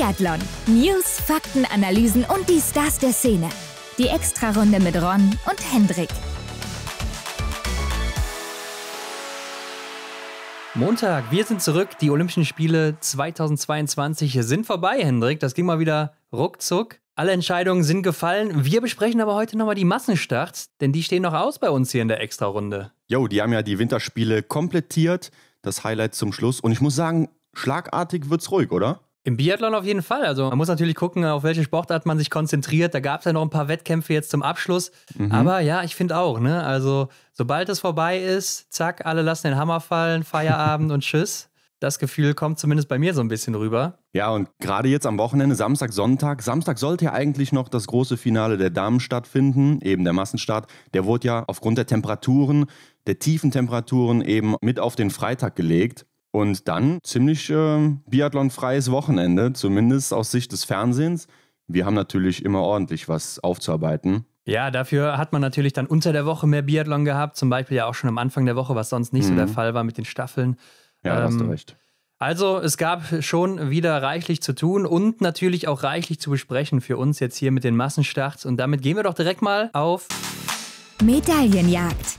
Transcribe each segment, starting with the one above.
Biathlon. News, Fakten, Analysen und die Stars der Szene. Die Extrarunde mit Ron und Hendrik. Montag, wir sind zurück. Die Olympischen Spiele 2022 sind vorbei, Hendrik. Das ging mal wieder ruckzuck. Alle Entscheidungen sind gefallen. Wir besprechen aber heute nochmal die Massenstarts, denn die stehen noch aus bei uns hier in der Extrarunde. Jo, die haben ja die Winterspiele komplettiert. Das Highlight zum Schluss. Und ich muss sagen, schlagartig wird's ruhig, oder? Im Biathlon auf jeden Fall. Also man muss natürlich gucken, auf welche Sportart man sich konzentriert. Da gab es ja noch ein paar Wettkämpfe jetzt zum Abschluss. Mhm. Aber ja, ich finde auch, ne? Also, sobald es vorbei ist, zack, alle lassen den Hammer fallen, Feierabend und Tschüss. Das Gefühl kommt zumindest bei mir so ein bisschen rüber. Ja, und gerade jetzt am Wochenende, Samstag, Sonntag. Samstag sollte ja eigentlich noch das große Finale der Damen stattfinden, eben der Massenstart. Der wurde ja aufgrund der Temperaturen, der tiefen Temperaturen eben mit auf den Freitag gelegt. Und dann ziemlich äh, biathlonfreies Wochenende, zumindest aus Sicht des Fernsehens. Wir haben natürlich immer ordentlich was aufzuarbeiten. Ja, dafür hat man natürlich dann unter der Woche mehr Biathlon gehabt, zum Beispiel ja auch schon am Anfang der Woche, was sonst nicht mhm. so der mhm. Fall war mit den Staffeln. Ja, ähm, hast du ähm, recht. Also, es gab schon wieder reichlich zu tun und natürlich auch reichlich zu besprechen für uns jetzt hier mit den Massenstarts. Und damit gehen wir doch direkt mal auf Medaillenjagd.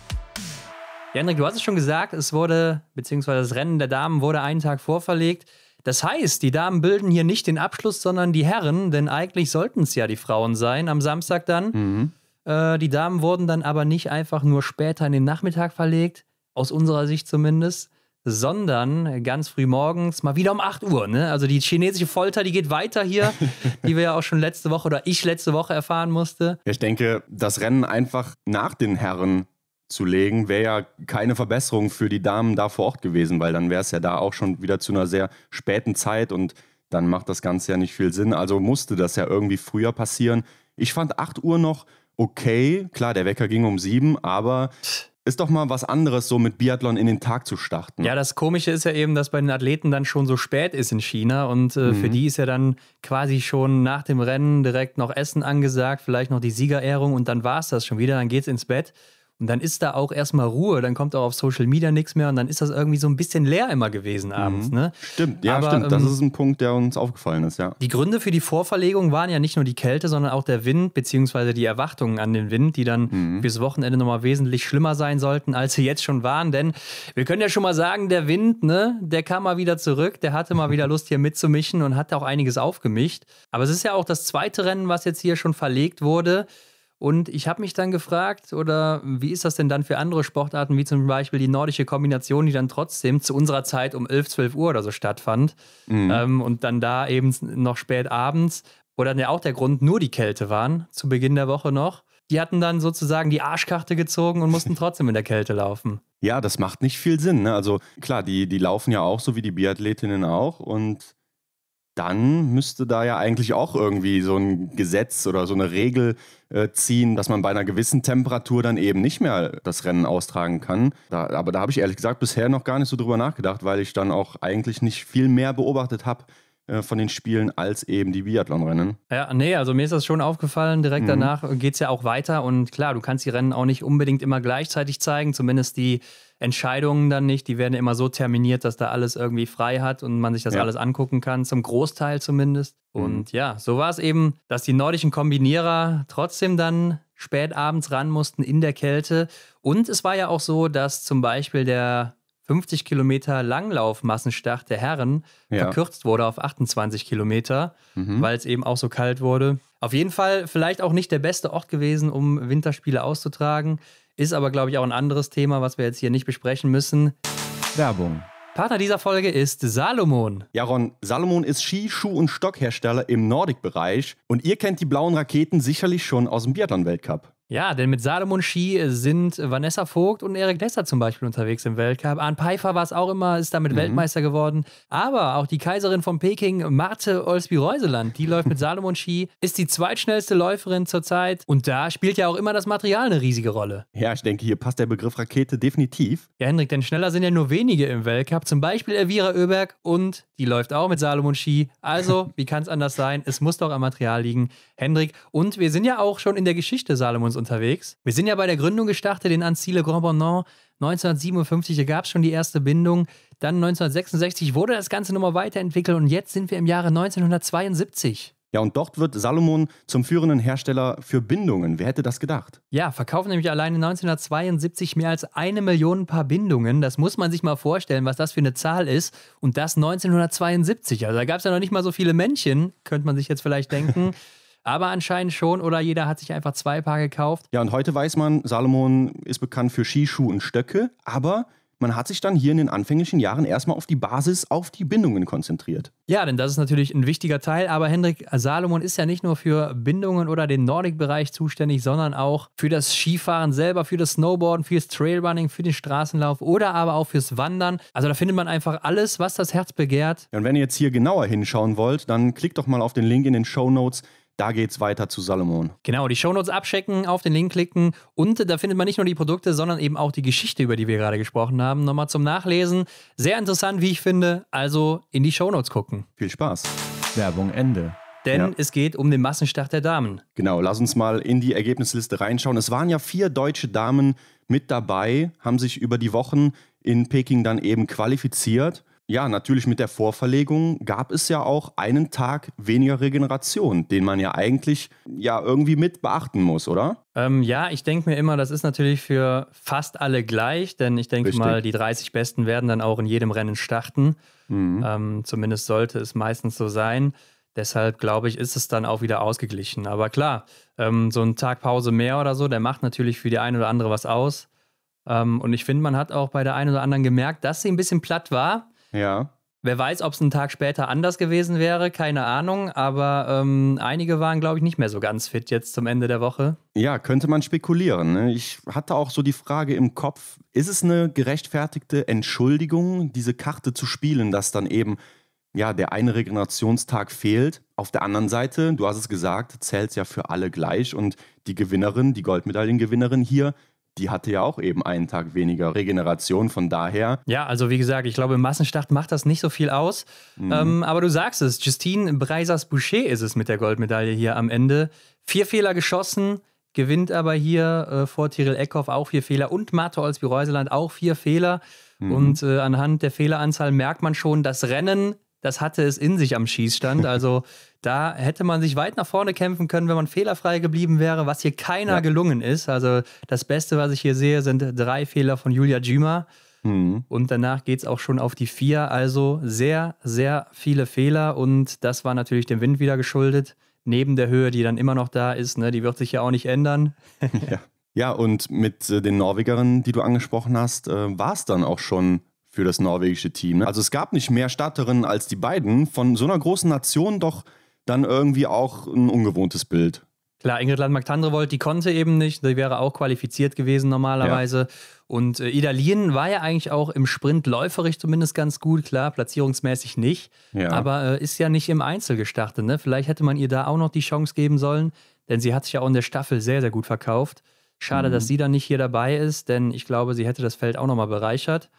Ja, du hast es schon gesagt, es wurde, beziehungsweise das Rennen der Damen wurde einen Tag vorverlegt. Das heißt, die Damen bilden hier nicht den Abschluss, sondern die Herren, denn eigentlich sollten es ja die Frauen sein am Samstag dann. Mhm. Äh, die Damen wurden dann aber nicht einfach nur später in den Nachmittag verlegt, aus unserer Sicht zumindest, sondern ganz früh morgens, mal wieder um 8 Uhr. Ne? Also die chinesische Folter, die geht weiter hier, die wir ja auch schon letzte Woche oder ich letzte Woche erfahren musste. Ich denke, das Rennen einfach nach den Herren zu legen, wäre ja keine Verbesserung für die Damen da vor Ort gewesen, weil dann wäre es ja da auch schon wieder zu einer sehr späten Zeit und dann macht das Ganze ja nicht viel Sinn. Also musste das ja irgendwie früher passieren. Ich fand 8 Uhr noch okay. Klar, der Wecker ging um 7, aber ist doch mal was anderes, so mit Biathlon in den Tag zu starten. Ja, das Komische ist ja eben, dass bei den Athleten dann schon so spät ist in China und äh, mhm. für die ist ja dann quasi schon nach dem Rennen direkt noch Essen angesagt, vielleicht noch die Siegerehrung und dann war es das schon wieder, dann geht es ins Bett. Und dann ist da auch erstmal Ruhe, dann kommt auch auf Social Media nichts mehr und dann ist das irgendwie so ein bisschen leer immer gewesen abends. Mhm. Ne? Stimmt, ja, Aber, stimmt. Ähm, das ist ein Punkt, der uns aufgefallen ist, ja. Die Gründe für die Vorverlegung waren ja nicht nur die Kälte, sondern auch der Wind, beziehungsweise die Erwartungen an den Wind, die dann mhm. fürs Wochenende nochmal wesentlich schlimmer sein sollten, als sie jetzt schon waren. Denn wir können ja schon mal sagen, der Wind, ne, der kam mal wieder zurück, der hatte mal wieder Lust, hier mitzumischen und hat auch einiges aufgemischt. Aber es ist ja auch das zweite Rennen, was jetzt hier schon verlegt wurde. Und ich habe mich dann gefragt, oder wie ist das denn dann für andere Sportarten, wie zum Beispiel die nordische Kombination, die dann trotzdem zu unserer Zeit um 11, 12 Uhr oder so stattfand mhm. ähm, und dann da eben noch spät abends, wo dann ja auch der Grund nur die Kälte waren, zu Beginn der Woche noch. Die hatten dann sozusagen die Arschkarte gezogen und mussten trotzdem in der Kälte laufen. Ja, das macht nicht viel Sinn. Ne? Also klar, die, die laufen ja auch so wie die Biathletinnen auch und dann müsste da ja eigentlich auch irgendwie so ein Gesetz oder so eine Regel äh, ziehen, dass man bei einer gewissen Temperatur dann eben nicht mehr das Rennen austragen kann. Da, aber da habe ich ehrlich gesagt bisher noch gar nicht so drüber nachgedacht, weil ich dann auch eigentlich nicht viel mehr beobachtet habe äh, von den Spielen als eben die Biathlonrennen. Ja, nee, also mir ist das schon aufgefallen. Direkt mhm. danach geht es ja auch weiter. Und klar, du kannst die Rennen auch nicht unbedingt immer gleichzeitig zeigen, zumindest die Entscheidungen dann nicht. Die werden immer so terminiert, dass da alles irgendwie frei hat und man sich das ja. alles angucken kann, zum Großteil zumindest. Mhm. Und ja, so war es eben, dass die nordischen Kombinierer trotzdem dann spät abends ran mussten in der Kälte. Und es war ja auch so, dass zum Beispiel der 50 Kilometer Langlaufmassenstart der Herren ja. verkürzt wurde auf 28 Kilometer, mhm. weil es eben auch so kalt wurde. Auf jeden Fall vielleicht auch nicht der beste Ort gewesen, um Winterspiele auszutragen. Ist aber, glaube ich, auch ein anderes Thema, was wir jetzt hier nicht besprechen müssen. Werbung. Partner dieser Folge ist Salomon. Jaron, Salomon ist Ski-, Schuh- und Stockhersteller im Nordic-Bereich und ihr kennt die blauen Raketen sicherlich schon aus dem Biathlon-Weltcup. Ja, denn mit Salomon Ski äh, sind Vanessa Vogt und Erik Lesser zum Beispiel unterwegs im Weltcup. Arne Pfeiffer war es auch immer, ist damit mhm. Weltmeister geworden. Aber auch die Kaiserin von Peking, Marte Olsby-Reuseland, die läuft mit Salomon Ski, ist die zweitschnellste Läuferin zurzeit. Und da spielt ja auch immer das Material eine riesige Rolle. Ja, ich denke, hier passt der Begriff Rakete definitiv. Ja, Hendrik, denn schneller sind ja nur wenige im Weltcup. Zum Beispiel Elvira Oeberg und die läuft auch mit Salomon Ski. Also, wie kann es anders sein? Es muss doch am Material liegen, Hendrik. Und wir sind ja auch schon in der Geschichte Salomons unterwegs. Wir sind ja bei der Gründung gestartet in Anzile Grand Bonnant. 1957 gab es schon die erste Bindung. Dann 1966 wurde das Ganze nochmal weiterentwickelt und jetzt sind wir im Jahre 1972. Ja, und dort wird Salomon zum führenden Hersteller für Bindungen. Wer hätte das gedacht? Ja, verkaufen nämlich alleine 1972 mehr als eine Million Paar Bindungen. Das muss man sich mal vorstellen, was das für eine Zahl ist. Und das 1972. Also da gab es ja noch nicht mal so viele Männchen, könnte man sich jetzt vielleicht denken. Aber anscheinend schon oder jeder hat sich einfach zwei Paar gekauft. Ja, und heute weiß man, Salomon ist bekannt für Skischuh und Stöcke, aber man hat sich dann hier in den anfänglichen Jahren erstmal auf die Basis, auf die Bindungen konzentriert. Ja, denn das ist natürlich ein wichtiger Teil, aber Hendrik Salomon ist ja nicht nur für Bindungen oder den Nordic-Bereich zuständig, sondern auch für das Skifahren selber, für das Snowboarden, fürs Trailrunning, für den Straßenlauf oder aber auch fürs Wandern. Also da findet man einfach alles, was das Herz begehrt. Ja, und wenn ihr jetzt hier genauer hinschauen wollt, dann klickt doch mal auf den Link in den Show Notes. Da geht's weiter zu Salomon. Genau, die Shownotes abchecken, auf den Link klicken und da findet man nicht nur die Produkte, sondern eben auch die Geschichte, über die wir gerade gesprochen haben, nochmal zum Nachlesen. Sehr interessant, wie ich finde. Also in die Shownotes gucken. Viel Spaß. Werbung Ende denn ja. es geht um den Massenstart der Damen. Genau, lass uns mal in die Ergebnisliste reinschauen. Es waren ja vier deutsche Damen mit dabei, haben sich über die Wochen in Peking dann eben qualifiziert ja, natürlich mit der Vorverlegung gab es ja auch einen Tag weniger Regeneration, den man ja eigentlich ja irgendwie mit beachten muss, oder? Ähm, ja, ich denke mir immer, das ist natürlich für fast alle gleich, denn ich denke mal, die 30 Besten werden dann auch in jedem Rennen starten. Mhm. Ähm, zumindest sollte es meistens so sein. Deshalb glaube ich, ist es dann auch wieder ausgeglichen. Aber klar, ähm, so ein Tag Pause mehr oder so, der macht natürlich für die eine oder andere was aus. Ähm, und ich finde, man hat auch bei der einen oder anderen gemerkt, dass sie ein bisschen platt war ja. Wer weiß, ob es einen Tag später anders gewesen wäre, keine Ahnung, aber ähm, einige waren, glaube ich, nicht mehr so ganz fit jetzt zum Ende der Woche. Ja, könnte man spekulieren. Ne? Ich hatte auch so die Frage im Kopf, ist es eine gerechtfertigte Entschuldigung, diese Karte zu spielen, dass dann eben ja, der eine Regenerationstag fehlt. Auf der anderen Seite, du hast es gesagt, zählt es ja für alle gleich und die Gewinnerin, die Goldmedaillengewinnerin hier, die hatte ja auch eben einen Tag weniger Regeneration, von daher. Ja, also wie gesagt, ich glaube, im Massenstart macht das nicht so viel aus. Mhm. Ähm, aber du sagst es, Justine Breisers-Boucher ist es mit der Goldmedaille hier am Ende. Vier Fehler geschossen, gewinnt aber hier äh, vor Tyrell Eckhoff auch vier Fehler und Marte Olsby-Reuseland auch vier Fehler. Mhm. Und äh, anhand der Fehleranzahl merkt man schon, das Rennen das hatte es in sich am Schießstand. Also da hätte man sich weit nach vorne kämpfen können, wenn man fehlerfrei geblieben wäre, was hier keiner ja. gelungen ist. Also das Beste, was ich hier sehe, sind drei Fehler von Julia Jima. Mhm. Und danach geht es auch schon auf die vier. Also sehr, sehr viele Fehler. Und das war natürlich dem Wind wieder geschuldet. Neben der Höhe, die dann immer noch da ist, ne? die wird sich ja auch nicht ändern. ja. ja, und mit äh, den Norwegerinnen, die du angesprochen hast, äh, war es dann auch schon für das norwegische Team. Ne? Also es gab nicht mehr Starterinnen als die beiden. Von so einer großen Nation doch dann irgendwie auch ein ungewohntes Bild. Klar, Ingrid Landmark-Tandrevold, die konnte eben nicht, die wäre auch qualifiziert gewesen normalerweise. Ja. Und äh, Idalien war ja eigentlich auch im Sprint läuferisch zumindest ganz gut, klar, platzierungsmäßig nicht. Ja. Aber äh, ist ja nicht im Einzel gestartet. Ne? Vielleicht hätte man ihr da auch noch die Chance geben sollen, denn sie hat sich ja auch in der Staffel sehr, sehr gut verkauft. Schade, mhm. dass sie dann nicht hier dabei ist, denn ich glaube, sie hätte das Feld auch nochmal bereichert.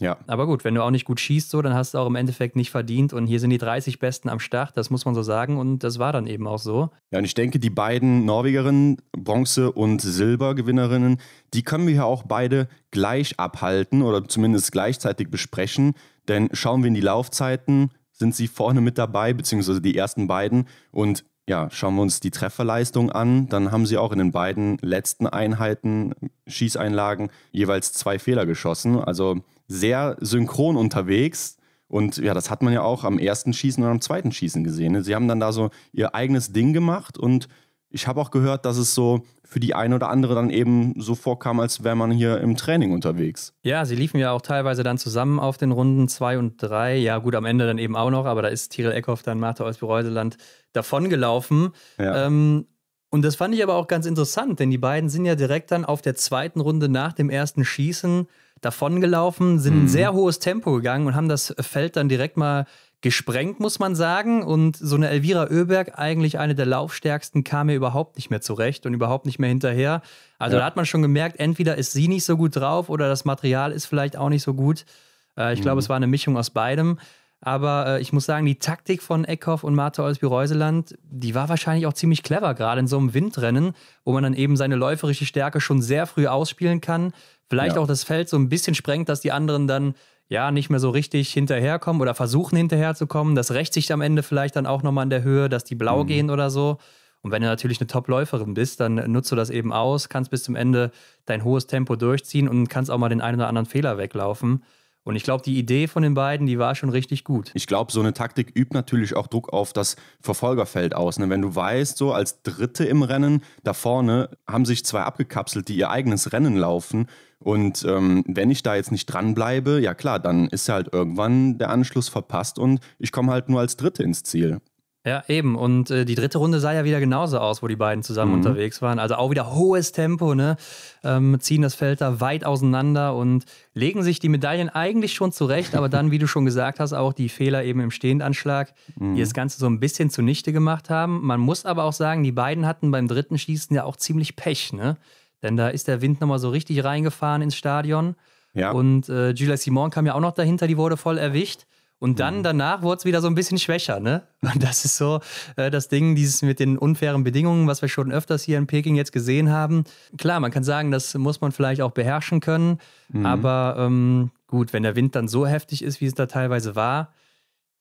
Ja. Aber gut, wenn du auch nicht gut schießt, so, dann hast du auch im Endeffekt nicht verdient. Und hier sind die 30 Besten am Start, das muss man so sagen. Und das war dann eben auch so. Ja, und ich denke, die beiden Norwegerinnen, Bronze- und Silbergewinnerinnen, die können wir ja auch beide gleich abhalten oder zumindest gleichzeitig besprechen. Denn schauen wir in die Laufzeiten, sind sie vorne mit dabei, beziehungsweise die ersten beiden. Und ja, schauen wir uns die Trefferleistung an, dann haben sie auch in den beiden letzten Einheiten, Schießeinlagen, jeweils zwei Fehler geschossen. Also sehr synchron unterwegs. Und ja, das hat man ja auch am ersten Schießen und am zweiten Schießen gesehen. Ne? Sie haben dann da so ihr eigenes Ding gemacht und ich habe auch gehört, dass es so für die eine oder andere dann eben so vorkam, als wäre man hier im Training unterwegs. Ja, sie liefen ja auch teilweise dann zusammen auf den Runden zwei und drei. Ja, gut, am Ende dann eben auch noch, aber da ist Tirel Eckhoff dann Martha Olsbereuseland davongelaufen. Ja. Ähm, und das fand ich aber auch ganz interessant, denn die beiden sind ja direkt dann auf der zweiten Runde nach dem ersten Schießen davongelaufen, sind mhm. ein sehr hohes Tempo gegangen und haben das Feld dann direkt mal gesprengt, muss man sagen. Und so eine Elvira Oeberg, eigentlich eine der laufstärksten, kam mir überhaupt nicht mehr zurecht und überhaupt nicht mehr hinterher. Also ja. da hat man schon gemerkt, entweder ist sie nicht so gut drauf oder das Material ist vielleicht auch nicht so gut. Äh, ich mhm. glaube, es war eine Mischung aus beidem. Aber äh, ich muss sagen, die Taktik von Eckhoff und Marta Olsby-Reuseland, die war wahrscheinlich auch ziemlich clever, gerade in so einem Windrennen, wo man dann eben seine läuferische Stärke schon sehr früh ausspielen kann vielleicht ja. auch das Feld so ein bisschen sprengt, dass die anderen dann ja nicht mehr so richtig hinterherkommen oder versuchen hinterherzukommen. Das rächt sich am Ende vielleicht dann auch nochmal in der Höhe, dass die blau mhm. gehen oder so. Und wenn du natürlich eine Top-Läuferin bist, dann nutzt du das eben aus, kannst bis zum Ende dein hohes Tempo durchziehen und kannst auch mal den einen oder anderen Fehler weglaufen. Und ich glaube, die Idee von den beiden, die war schon richtig gut. Ich glaube, so eine Taktik übt natürlich auch Druck auf das Verfolgerfeld aus. Ne? Wenn du weißt, so als Dritte im Rennen, da vorne haben sich zwei abgekapselt, die ihr eigenes Rennen laufen. Und ähm, wenn ich da jetzt nicht dranbleibe, ja klar, dann ist ja halt irgendwann der Anschluss verpasst und ich komme halt nur als Dritte ins Ziel. Ja, eben. Und äh, die dritte Runde sah ja wieder genauso aus, wo die beiden zusammen mhm. unterwegs waren. Also auch wieder hohes Tempo, ne? Ähm, ziehen das Feld da weit auseinander und legen sich die Medaillen eigentlich schon zurecht, aber dann, wie du schon gesagt hast, auch die Fehler eben im Stehendanschlag, mhm. die das Ganze so ein bisschen zunichte gemacht haben. Man muss aber auch sagen, die beiden hatten beim dritten Schießen ja auch ziemlich Pech, ne? Denn da ist der Wind nochmal so richtig reingefahren ins Stadion. Ja. Und äh, Julia Simon kam ja auch noch dahinter, die wurde voll erwischt. Und dann mhm. danach wurde es wieder so ein bisschen schwächer, ne? Und das ist so äh, das Ding, dieses mit den unfairen Bedingungen, was wir schon öfters hier in Peking jetzt gesehen haben. Klar, man kann sagen, das muss man vielleicht auch beherrschen können, mhm. aber ähm, gut, wenn der Wind dann so heftig ist, wie es da teilweise war,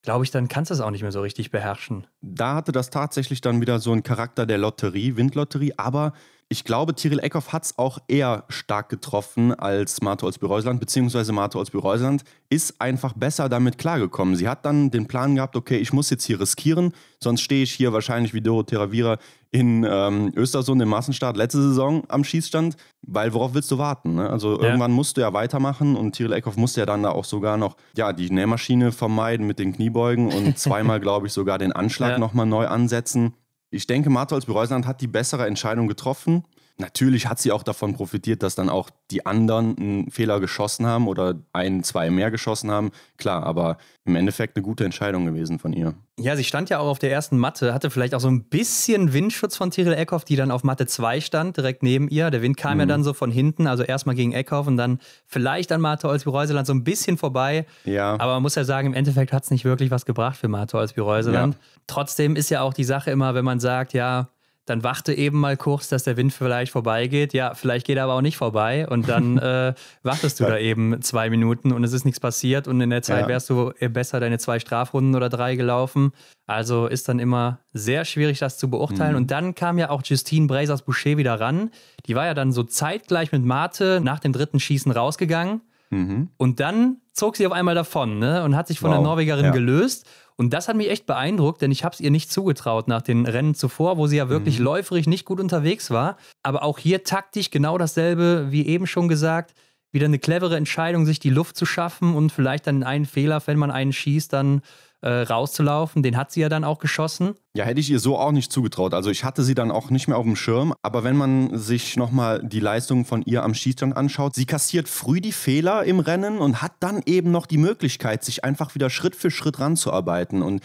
glaube ich, dann kannst du es auch nicht mehr so richtig beherrschen. Da hatte das tatsächlich dann wieder so einen Charakter der Lotterie, Windlotterie, aber ich glaube, Tyrell Eckhoff hat es auch eher stark getroffen als Marta Olsby-Reusland, beziehungsweise Marta Olsby-Reusland ist einfach besser damit klargekommen. Sie hat dann den Plan gehabt, okay, ich muss jetzt hier riskieren, sonst stehe ich hier wahrscheinlich wie Doro Vira in ähm, Östersund im Massenstart letzte Saison am Schießstand, weil worauf willst du warten? Ne? Also ja. irgendwann musst du ja weitermachen und Tyrell Eckhoff musste ja dann da auch sogar noch ja, die Nähmaschine vermeiden mit den Kniebeugen und zweimal, glaube ich, sogar den Anschlag ja. nochmal neu ansetzen. Ich denke, Martholz Bereuseland hat die bessere Entscheidung getroffen. Natürlich hat sie auch davon profitiert, dass dann auch die anderen einen Fehler geschossen haben oder ein, zwei mehr geschossen haben. Klar, aber im Endeffekt eine gute Entscheidung gewesen von ihr. Ja, sie stand ja auch auf der ersten Matte, hatte vielleicht auch so ein bisschen Windschutz von Tyrell Eckhoff, die dann auf Matte 2 stand, direkt neben ihr. Der Wind kam mhm. ja dann so von hinten, also erstmal gegen Eckhoff und dann vielleicht an Marte Olsby-Reuseland so ein bisschen vorbei. Ja. Aber man muss ja sagen, im Endeffekt hat es nicht wirklich was gebracht für Marte Olsby-Reuseland. Ja. Trotzdem ist ja auch die Sache immer, wenn man sagt, ja, dann warte eben mal kurz, dass der Wind vielleicht vorbeigeht. Ja, vielleicht geht er aber auch nicht vorbei. Und dann äh, wartest du ja. da eben zwei Minuten und es ist nichts passiert. Und in der Zeit ja. wärst du besser deine zwei Strafrunden oder drei gelaufen. Also ist dann immer sehr schwierig, das zu beurteilen. Mhm. Und dann kam ja auch Justine Brazers Boucher wieder ran. Die war ja dann so zeitgleich mit Mate nach dem dritten Schießen rausgegangen. Mhm. Und dann zog sie auf einmal davon ne? und hat sich von wow. der Norwegerin ja. gelöst. Und das hat mich echt beeindruckt, denn ich habe es ihr nicht zugetraut nach den Rennen zuvor, wo sie ja wirklich mhm. läuferig nicht gut unterwegs war. Aber auch hier taktisch genau dasselbe, wie eben schon gesagt. Wieder eine clevere Entscheidung, sich die Luft zu schaffen und vielleicht dann einen Fehler, wenn man einen schießt, dann äh, rauszulaufen. Den hat sie ja dann auch geschossen. Ja, hätte ich ihr so auch nicht zugetraut. Also ich hatte sie dann auch nicht mehr auf dem Schirm. Aber wenn man sich nochmal die Leistungen von ihr am Schießstand anschaut, sie kassiert früh die Fehler im Rennen und hat dann eben noch die Möglichkeit, sich einfach wieder Schritt für Schritt ranzuarbeiten. Und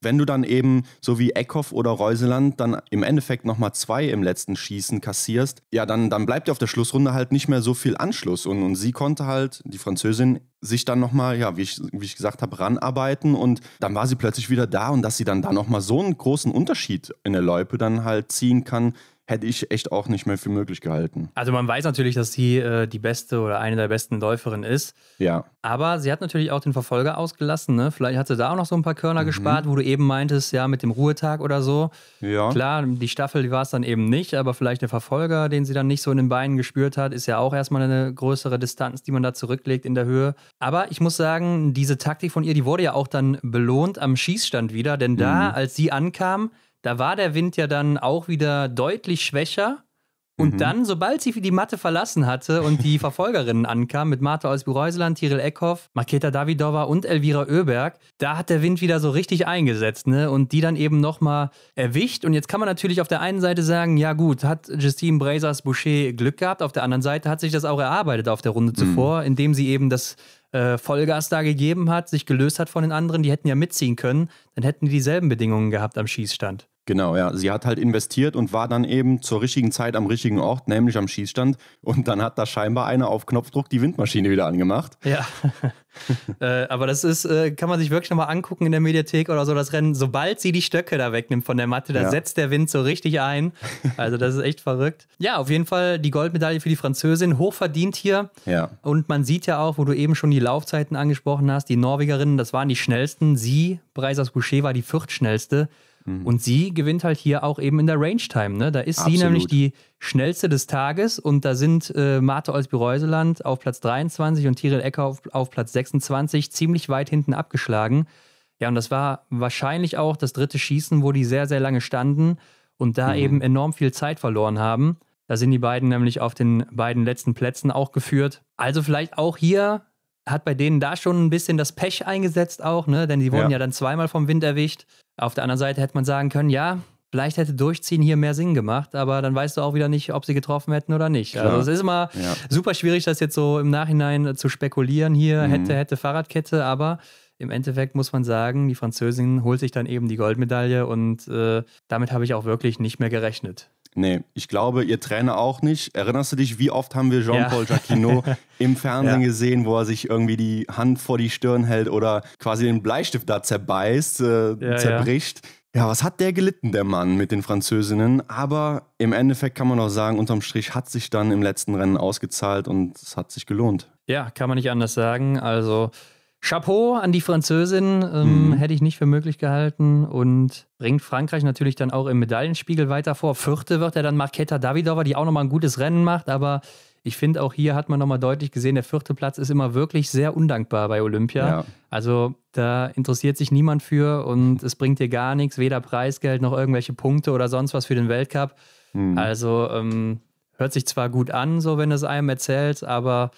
wenn du dann eben, so wie Eckhoff oder Reuseland, dann im Endeffekt nochmal zwei im letzten Schießen kassierst, ja, dann, dann bleibt dir auf der Schlussrunde halt nicht mehr so viel Anschluss. Und, und sie konnte halt, die Französin, sich dann nochmal, ja, wie ich, wie ich gesagt habe, ranarbeiten und dann war sie plötzlich wieder da und dass sie dann da nochmal so einen großen Unterschied in der Loipe dann halt ziehen kann, hätte ich echt auch nicht mehr für möglich gehalten. Also man weiß natürlich, dass sie äh, die beste oder eine der besten Läuferinnen ist. Ja. Aber sie hat natürlich auch den Verfolger ausgelassen. Ne? Vielleicht hat sie da auch noch so ein paar Körner mhm. gespart, wo du eben meintest, ja, mit dem Ruhetag oder so. Ja. Klar, die Staffel, die war es dann eben nicht, aber vielleicht der Verfolger, den sie dann nicht so in den Beinen gespürt hat, ist ja auch erstmal eine größere Distanz, die man da zurücklegt in der Höhe. Aber ich muss sagen, diese Taktik von ihr, die wurde ja auch dann belohnt am Schießstand wieder, denn da, mhm. als sie ankam, da war der Wind ja dann auch wieder deutlich schwächer. Und mhm. dann, sobald sie die Matte verlassen hatte und die Verfolgerinnen ankamen, mit Marta aus Bureuseland, Tiril Eckhoff, Marketa Davidova und Elvira Oeberg, da hat der Wind wieder so richtig eingesetzt, ne? Und die dann eben nochmal erwischt. Und jetzt kann man natürlich auf der einen Seite sagen, ja gut, hat Justine Brazers Boucher Glück gehabt, auf der anderen Seite hat sich das auch erarbeitet auf der Runde mhm. zuvor, mhm. indem sie eben das äh, Vollgas da gegeben hat, sich gelöst hat von den anderen, die hätten ja mitziehen können, dann hätten die dieselben Bedingungen gehabt am Schießstand. Genau, ja. Sie hat halt investiert und war dann eben zur richtigen Zeit am richtigen Ort, nämlich am Schießstand. Und dann hat da scheinbar einer auf Knopfdruck die Windmaschine wieder angemacht. Ja. äh, aber das ist, äh, kann man sich wirklich nochmal angucken in der Mediathek oder so, das Rennen. Sobald sie die Stöcke da wegnimmt von der Matte, da ja. setzt der Wind so richtig ein. Also, das ist echt verrückt. Ja, auf jeden Fall die Goldmedaille für die Französin. Hochverdient hier. Ja. Und man sieht ja auch, wo du eben schon die Laufzeiten angesprochen hast, die Norwegerinnen, das waren die schnellsten. Sie, Breisers Boucher, war die viertschnellste. Mhm. Und sie gewinnt halt hier auch eben in der Range-Time. Ne? Da ist Absolut. sie nämlich die schnellste des Tages und da sind äh, Marte Olsby-Reuseland auf Platz 23 und Tyrell Ecker auf, auf Platz 26 ziemlich weit hinten abgeschlagen. Ja, und das war wahrscheinlich auch das dritte Schießen, wo die sehr, sehr lange standen und da mhm. eben enorm viel Zeit verloren haben. Da sind die beiden nämlich auf den beiden letzten Plätzen auch geführt. Also vielleicht auch hier hat bei denen da schon ein bisschen das Pech eingesetzt auch, ne? Denn die wurden ja. ja dann zweimal vom Wind erwischt. Auf der anderen Seite hätte man sagen können, ja, vielleicht hätte Durchziehen hier mehr Sinn gemacht, aber dann weißt du auch wieder nicht, ob sie getroffen hätten oder nicht. Klar. Also es ist immer ja. super schwierig, das jetzt so im Nachhinein zu spekulieren. Hier mhm. hätte, hätte Fahrradkette, aber im Endeffekt muss man sagen, die Französin holt sich dann eben die Goldmedaille und äh, damit habe ich auch wirklich nicht mehr gerechnet. Nee, ich glaube, ihr Trainer auch nicht. Erinnerst du dich, wie oft haben wir Jean-Paul ja. Jacquinot im Fernsehen ja. gesehen, wo er sich irgendwie die Hand vor die Stirn hält oder quasi den Bleistift da zerbeißt, äh, ja, zerbricht? Ja, was hat der gelitten, der Mann mit den Französinnen? Aber im Endeffekt kann man auch sagen, unterm Strich hat sich dann im letzten Rennen ausgezahlt und es hat sich gelohnt. Ja, kann man nicht anders sagen. Also Chapeau an die Französin, ähm, mhm. hätte ich nicht für möglich gehalten und bringt Frankreich natürlich dann auch im Medaillenspiegel weiter vor. Vierte wird er dann Marketa Davidova, die auch nochmal ein gutes Rennen macht, aber ich finde auch hier hat man nochmal deutlich gesehen, der vierte Platz ist immer wirklich sehr undankbar bei Olympia. Ja. Also da interessiert sich niemand für und es bringt dir gar nichts, weder Preisgeld noch irgendwelche Punkte oder sonst was für den Weltcup. Mhm. Also ähm, hört sich zwar gut an, so wenn du es einem erzählst, aber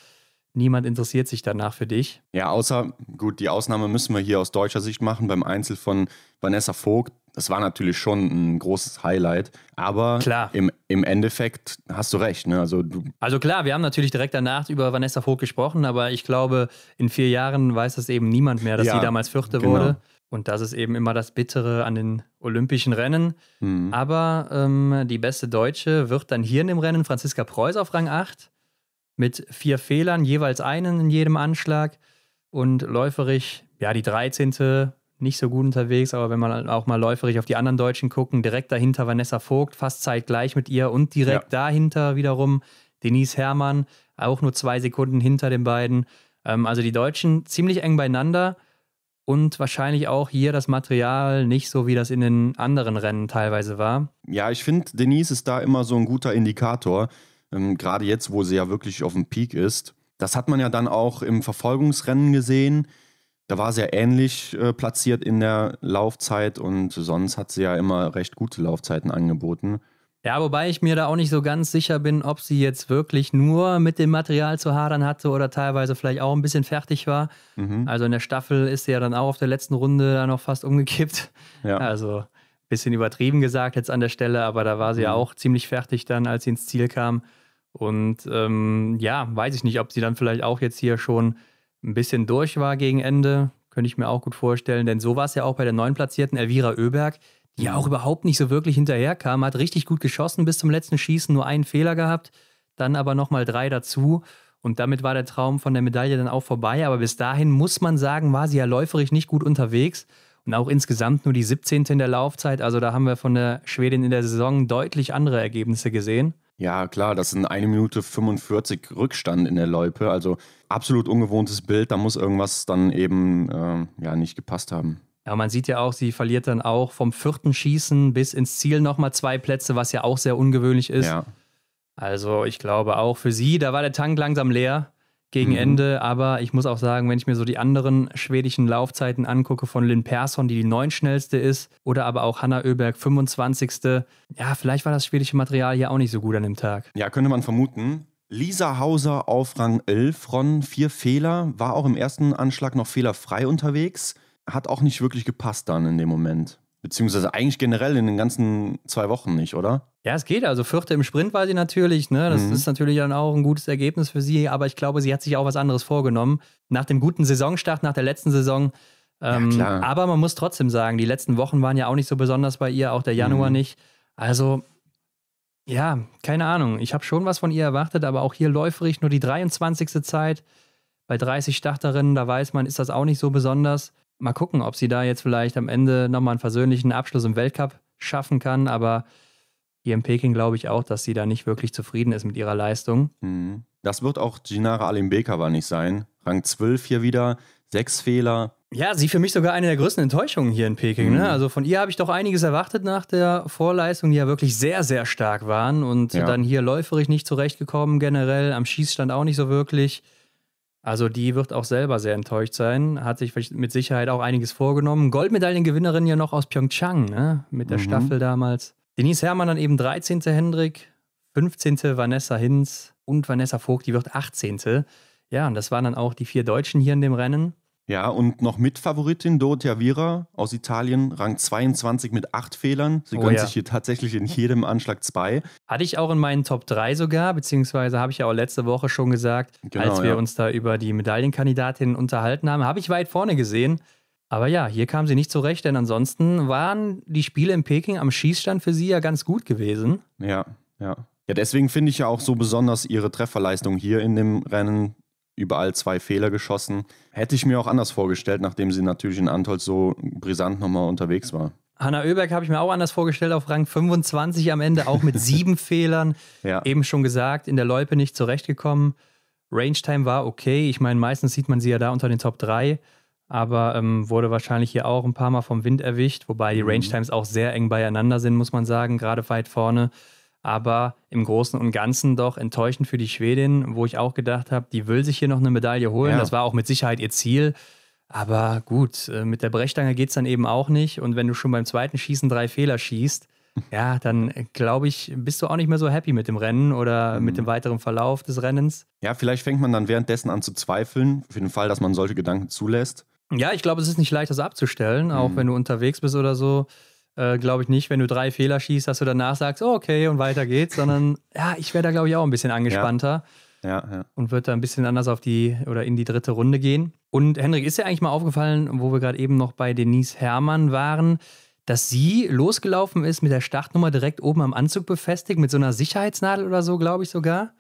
niemand interessiert sich danach für dich. Ja, außer, gut, die Ausnahme müssen wir hier aus deutscher Sicht machen beim Einzel von Vanessa Vogt. Das war natürlich schon ein großes Highlight, aber klar. Im, im Endeffekt hast du recht. Ne? Also, du also klar, wir haben natürlich direkt danach über Vanessa Vogt gesprochen, aber ich glaube, in vier Jahren weiß das eben niemand mehr, dass ja, sie damals Vierte genau. wurde. Und das ist eben immer das Bittere an den Olympischen Rennen. Mhm. Aber ähm, die beste Deutsche wird dann hier in dem Rennen Franziska Preuß auf Rang 8 mit vier Fehlern, jeweils einen in jedem Anschlag. Und läuferig, ja, die 13. nicht so gut unterwegs, aber wenn man halt auch mal läuferig auf die anderen Deutschen gucken, direkt dahinter Vanessa Vogt, fast zeitgleich mit ihr und direkt ja. dahinter wiederum Denise Herrmann, auch nur zwei Sekunden hinter den beiden. Ähm, also die Deutschen ziemlich eng beieinander und wahrscheinlich auch hier das Material nicht so, wie das in den anderen Rennen teilweise war. Ja, ich finde, Denise ist da immer so ein guter Indikator ähm, gerade jetzt, wo sie ja wirklich auf dem Peak ist. Das hat man ja dann auch im Verfolgungsrennen gesehen. Da war sie ja ähnlich äh, platziert in der Laufzeit und sonst hat sie ja immer recht gute Laufzeiten angeboten. Ja, wobei ich mir da auch nicht so ganz sicher bin, ob sie jetzt wirklich nur mit dem Material zu hadern hatte oder teilweise vielleicht auch ein bisschen fertig war. Mhm. Also in der Staffel ist sie ja dann auch auf der letzten Runde da noch fast umgekippt. Ja. Also ein bisschen übertrieben gesagt jetzt an der Stelle, aber da war sie mhm. ja auch ziemlich fertig dann, als sie ins Ziel kam. Und ähm, ja, weiß ich nicht, ob sie dann vielleicht auch jetzt hier schon ein bisschen durch war gegen Ende. Könnte ich mir auch gut vorstellen. Denn so war es ja auch bei der neuen Platzierten Elvira Oeberg, die ja auch überhaupt nicht so wirklich hinterherkam. Hat richtig gut geschossen bis zum letzten Schießen, nur einen Fehler gehabt. Dann aber nochmal drei dazu. Und damit war der Traum von der Medaille dann auch vorbei. Aber bis dahin muss man sagen, war sie ja läuferig nicht gut unterwegs. Und auch insgesamt nur die 17. in der Laufzeit. Also da haben wir von der Schwedin in der Saison deutlich andere Ergebnisse gesehen. Ja, klar, das sind eine Minute 45 Rückstand in der Loipe. Also absolut ungewohntes Bild. Da muss irgendwas dann eben äh, ja, nicht gepasst haben. Ja, man sieht ja auch, sie verliert dann auch vom vierten Schießen bis ins Ziel nochmal zwei Plätze, was ja auch sehr ungewöhnlich ist. Ja. Also ich glaube auch für sie, da war der Tank langsam leer gegen mhm. Ende. Aber ich muss auch sagen, wenn ich mir so die anderen schwedischen Laufzeiten angucke, von Lynn Persson, die die neunschnellste ist, oder aber auch Hanna Oeberg, 25. Ja, vielleicht war das schwedische Material hier auch nicht so gut an dem Tag. Ja, könnte man vermuten. Lisa Hauser auf Rang 11, Ron, vier Fehler, war auch im ersten Anschlag noch fehlerfrei unterwegs, hat auch nicht wirklich gepasst dann in dem Moment. Beziehungsweise eigentlich generell in den ganzen zwei Wochen nicht, oder? Ja, es geht. Also vierte im Sprint war sie natürlich. Ne? Das mhm. ist natürlich dann auch ein gutes Ergebnis für sie. Aber ich glaube, sie hat sich auch was anderes vorgenommen. Nach dem guten Saisonstart, nach der letzten Saison. Ähm, ja, aber man muss trotzdem sagen, die letzten Wochen waren ja auch nicht so besonders bei ihr, auch der Januar mhm. nicht. Also ja, keine Ahnung. Ich habe schon was von ihr erwartet, aber auch hier läuferig nur die 23. Zeit. Bei 30 Starterinnen, da weiß man, ist das auch nicht so besonders. Mal gucken, ob sie da jetzt vielleicht am Ende nochmal einen versöhnlichen Abschluss im Weltcup schaffen kann. Aber hier in Peking glaube ich auch, dass sie da nicht wirklich zufrieden ist mit ihrer Leistung. Mhm. Das wird auch Ginara Alimbekava nicht sein. Rang 12 hier wieder, sechs Fehler. Ja, sie für mich sogar eine der größten Enttäuschungen hier in Peking. Ne? Mhm. Ne? Also von ihr habe ich doch einiges erwartet nach der Vorleistung, die ja wirklich sehr, sehr stark waren und ja. dann hier läuferig nicht zurechtgekommen generell, am Schießstand auch nicht so wirklich. Also die wird auch selber sehr enttäuscht sein, hat sich mit Sicherheit auch einiges vorgenommen. Goldmedaillengewinnerin ja noch aus Pyeongchang, ne? mit der mhm. Staffel damals. Denise Herrmann dann eben 13. Hendrik, 15. Vanessa Hinz und Vanessa Vogt, die wird 18. Ja, und das waren dann auch die vier Deutschen hier in dem Rennen. Ja, und noch Mitfavoritin Dorothea Vira aus Italien, Rang 22 mit acht Fehlern. Sie oh, gönnt ja. sich hier tatsächlich in jedem Anschlag zwei. Hatte ich auch in meinen Top 3 sogar, beziehungsweise habe ich ja auch letzte Woche schon gesagt, genau, als wir ja. uns da über die Medaillenkandidatinnen unterhalten haben, habe ich weit vorne gesehen. Aber ja, hier kam sie nicht zurecht, denn ansonsten waren die Spiele in Peking am Schießstand für sie ja ganz gut gewesen. Ja, ja. Ja, deswegen finde ich ja auch so besonders ihre Trefferleistung hier in dem Rennen. Überall zwei Fehler geschossen. Hätte ich mir auch anders vorgestellt, nachdem sie natürlich in Antolz so brisant nochmal unterwegs war. Hanna Oeberg habe ich mir auch anders vorgestellt, auf Rang 25 am Ende, auch mit sieben Fehlern. Ja. Eben schon gesagt, in der Loipe nicht zurechtgekommen. Range Time war okay. Ich meine, meistens sieht man sie ja da unter den Top 3 aber ähm, wurde wahrscheinlich hier auch ein paar Mal vom Wind erwischt, wobei die mhm. Range Times auch sehr eng beieinander sind, muss man sagen, gerade weit vorne. Aber im Großen und Ganzen doch enttäuschend für die Schwedin, wo ich auch gedacht habe, die will sich hier noch eine Medaille holen. Ja. Das war auch mit Sicherheit ihr Ziel. Aber gut, äh, mit der Brechstange geht es dann eben auch nicht. Und wenn du schon beim zweiten Schießen drei Fehler schießt, ja, dann äh, glaube ich, bist du auch nicht mehr so happy mit dem Rennen oder mhm. mit dem weiteren Verlauf des Rennens. Ja, vielleicht fängt man dann währenddessen an zu zweifeln, für den Fall, dass man solche Gedanken zulässt. Ja, ich glaube, es ist nicht leicht, das abzustellen, auch mhm. wenn du unterwegs bist oder so. Äh, glaube ich nicht, wenn du drei Fehler schießt, dass du danach sagst, oh, okay, und weiter geht's, sondern ja, ich wäre da, glaube ich, auch ein bisschen angespannter. Ja. ja, ja. Und würde da ein bisschen anders auf die oder in die dritte Runde gehen. Und Henrik, ist dir eigentlich mal aufgefallen, wo wir gerade eben noch bei Denise Herrmann waren, dass sie losgelaufen ist mit der Startnummer direkt oben am Anzug befestigt, mit so einer Sicherheitsnadel oder so, glaube ich sogar.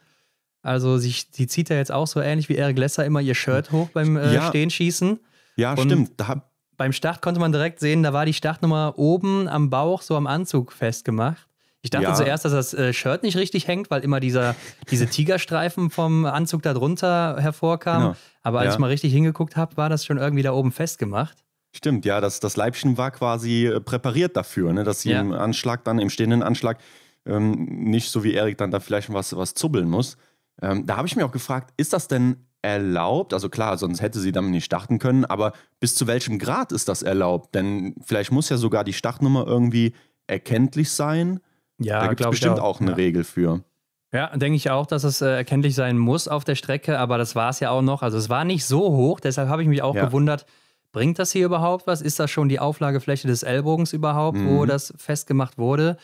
Also sie, sie zieht ja jetzt auch so ähnlich wie Eric Lesser immer ihr Shirt hoch beim äh, ja. Stehenschießen. Ja, und stimmt. Da beim Start konnte man direkt sehen, da war die Startnummer oben am Bauch, so am Anzug festgemacht. Ich dachte ja. zuerst, dass das äh, Shirt nicht richtig hängt, weil immer dieser, diese Tigerstreifen vom Anzug darunter hervorkamen. Genau. Aber als ja. ich mal richtig hingeguckt habe, war das schon irgendwie da oben festgemacht. Stimmt, ja, das, das Leibchen war quasi äh, präpariert dafür, ne, dass sie ja. im Anschlag dann, im stehenden Anschlag, ähm, nicht so wie Erik dann da vielleicht was, was zubbeln muss. Ähm, da habe ich mir auch gefragt, ist das denn erlaubt? Also klar, sonst hätte sie damit nicht starten können, aber bis zu welchem Grad ist das erlaubt? Denn vielleicht muss ja sogar die Startnummer irgendwie erkenntlich sein. Ja, da gibt es bestimmt auch. auch. eine ja. Regel für. Ja, denke ich auch, dass es äh, erkenntlich sein muss auf der Strecke, aber das war es ja auch noch. Also es war nicht so hoch, deshalb habe ich mich auch ja. gewundert, bringt das hier überhaupt was? Ist das schon die Auflagefläche des Ellbogens überhaupt, mhm. wo das festgemacht wurde?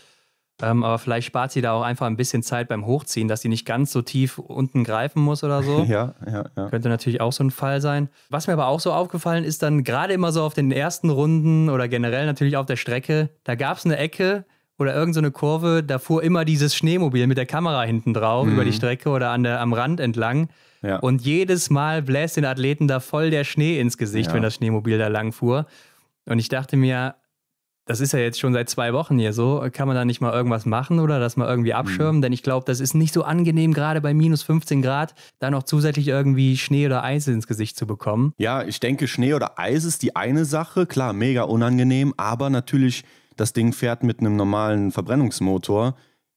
Ähm, aber vielleicht spart sie da auch einfach ein bisschen Zeit beim Hochziehen, dass sie nicht ganz so tief unten greifen muss oder so. Ja, ja, ja. Könnte natürlich auch so ein Fall sein. Was mir aber auch so aufgefallen ist, dann gerade immer so auf den ersten Runden oder generell natürlich auf der Strecke, da gab es eine Ecke, oder irgendeine so Kurve, da fuhr immer dieses Schneemobil mit der Kamera hinten drauf mhm. über die Strecke oder an der, am Rand entlang. Ja. Und jedes Mal bläst den Athleten da voll der Schnee ins Gesicht, ja. wenn das Schneemobil da lang fuhr. Und ich dachte mir, das ist ja jetzt schon seit zwei Wochen hier so. Kann man da nicht mal irgendwas machen oder das mal irgendwie abschirmen? Mhm. Denn ich glaube, das ist nicht so angenehm, gerade bei minus 15 Grad, da noch zusätzlich irgendwie Schnee oder Eis ins Gesicht zu bekommen. Ja, ich denke, Schnee oder Eis ist die eine Sache. Klar, mega unangenehm, aber natürlich, das Ding fährt mit einem normalen Verbrennungsmotor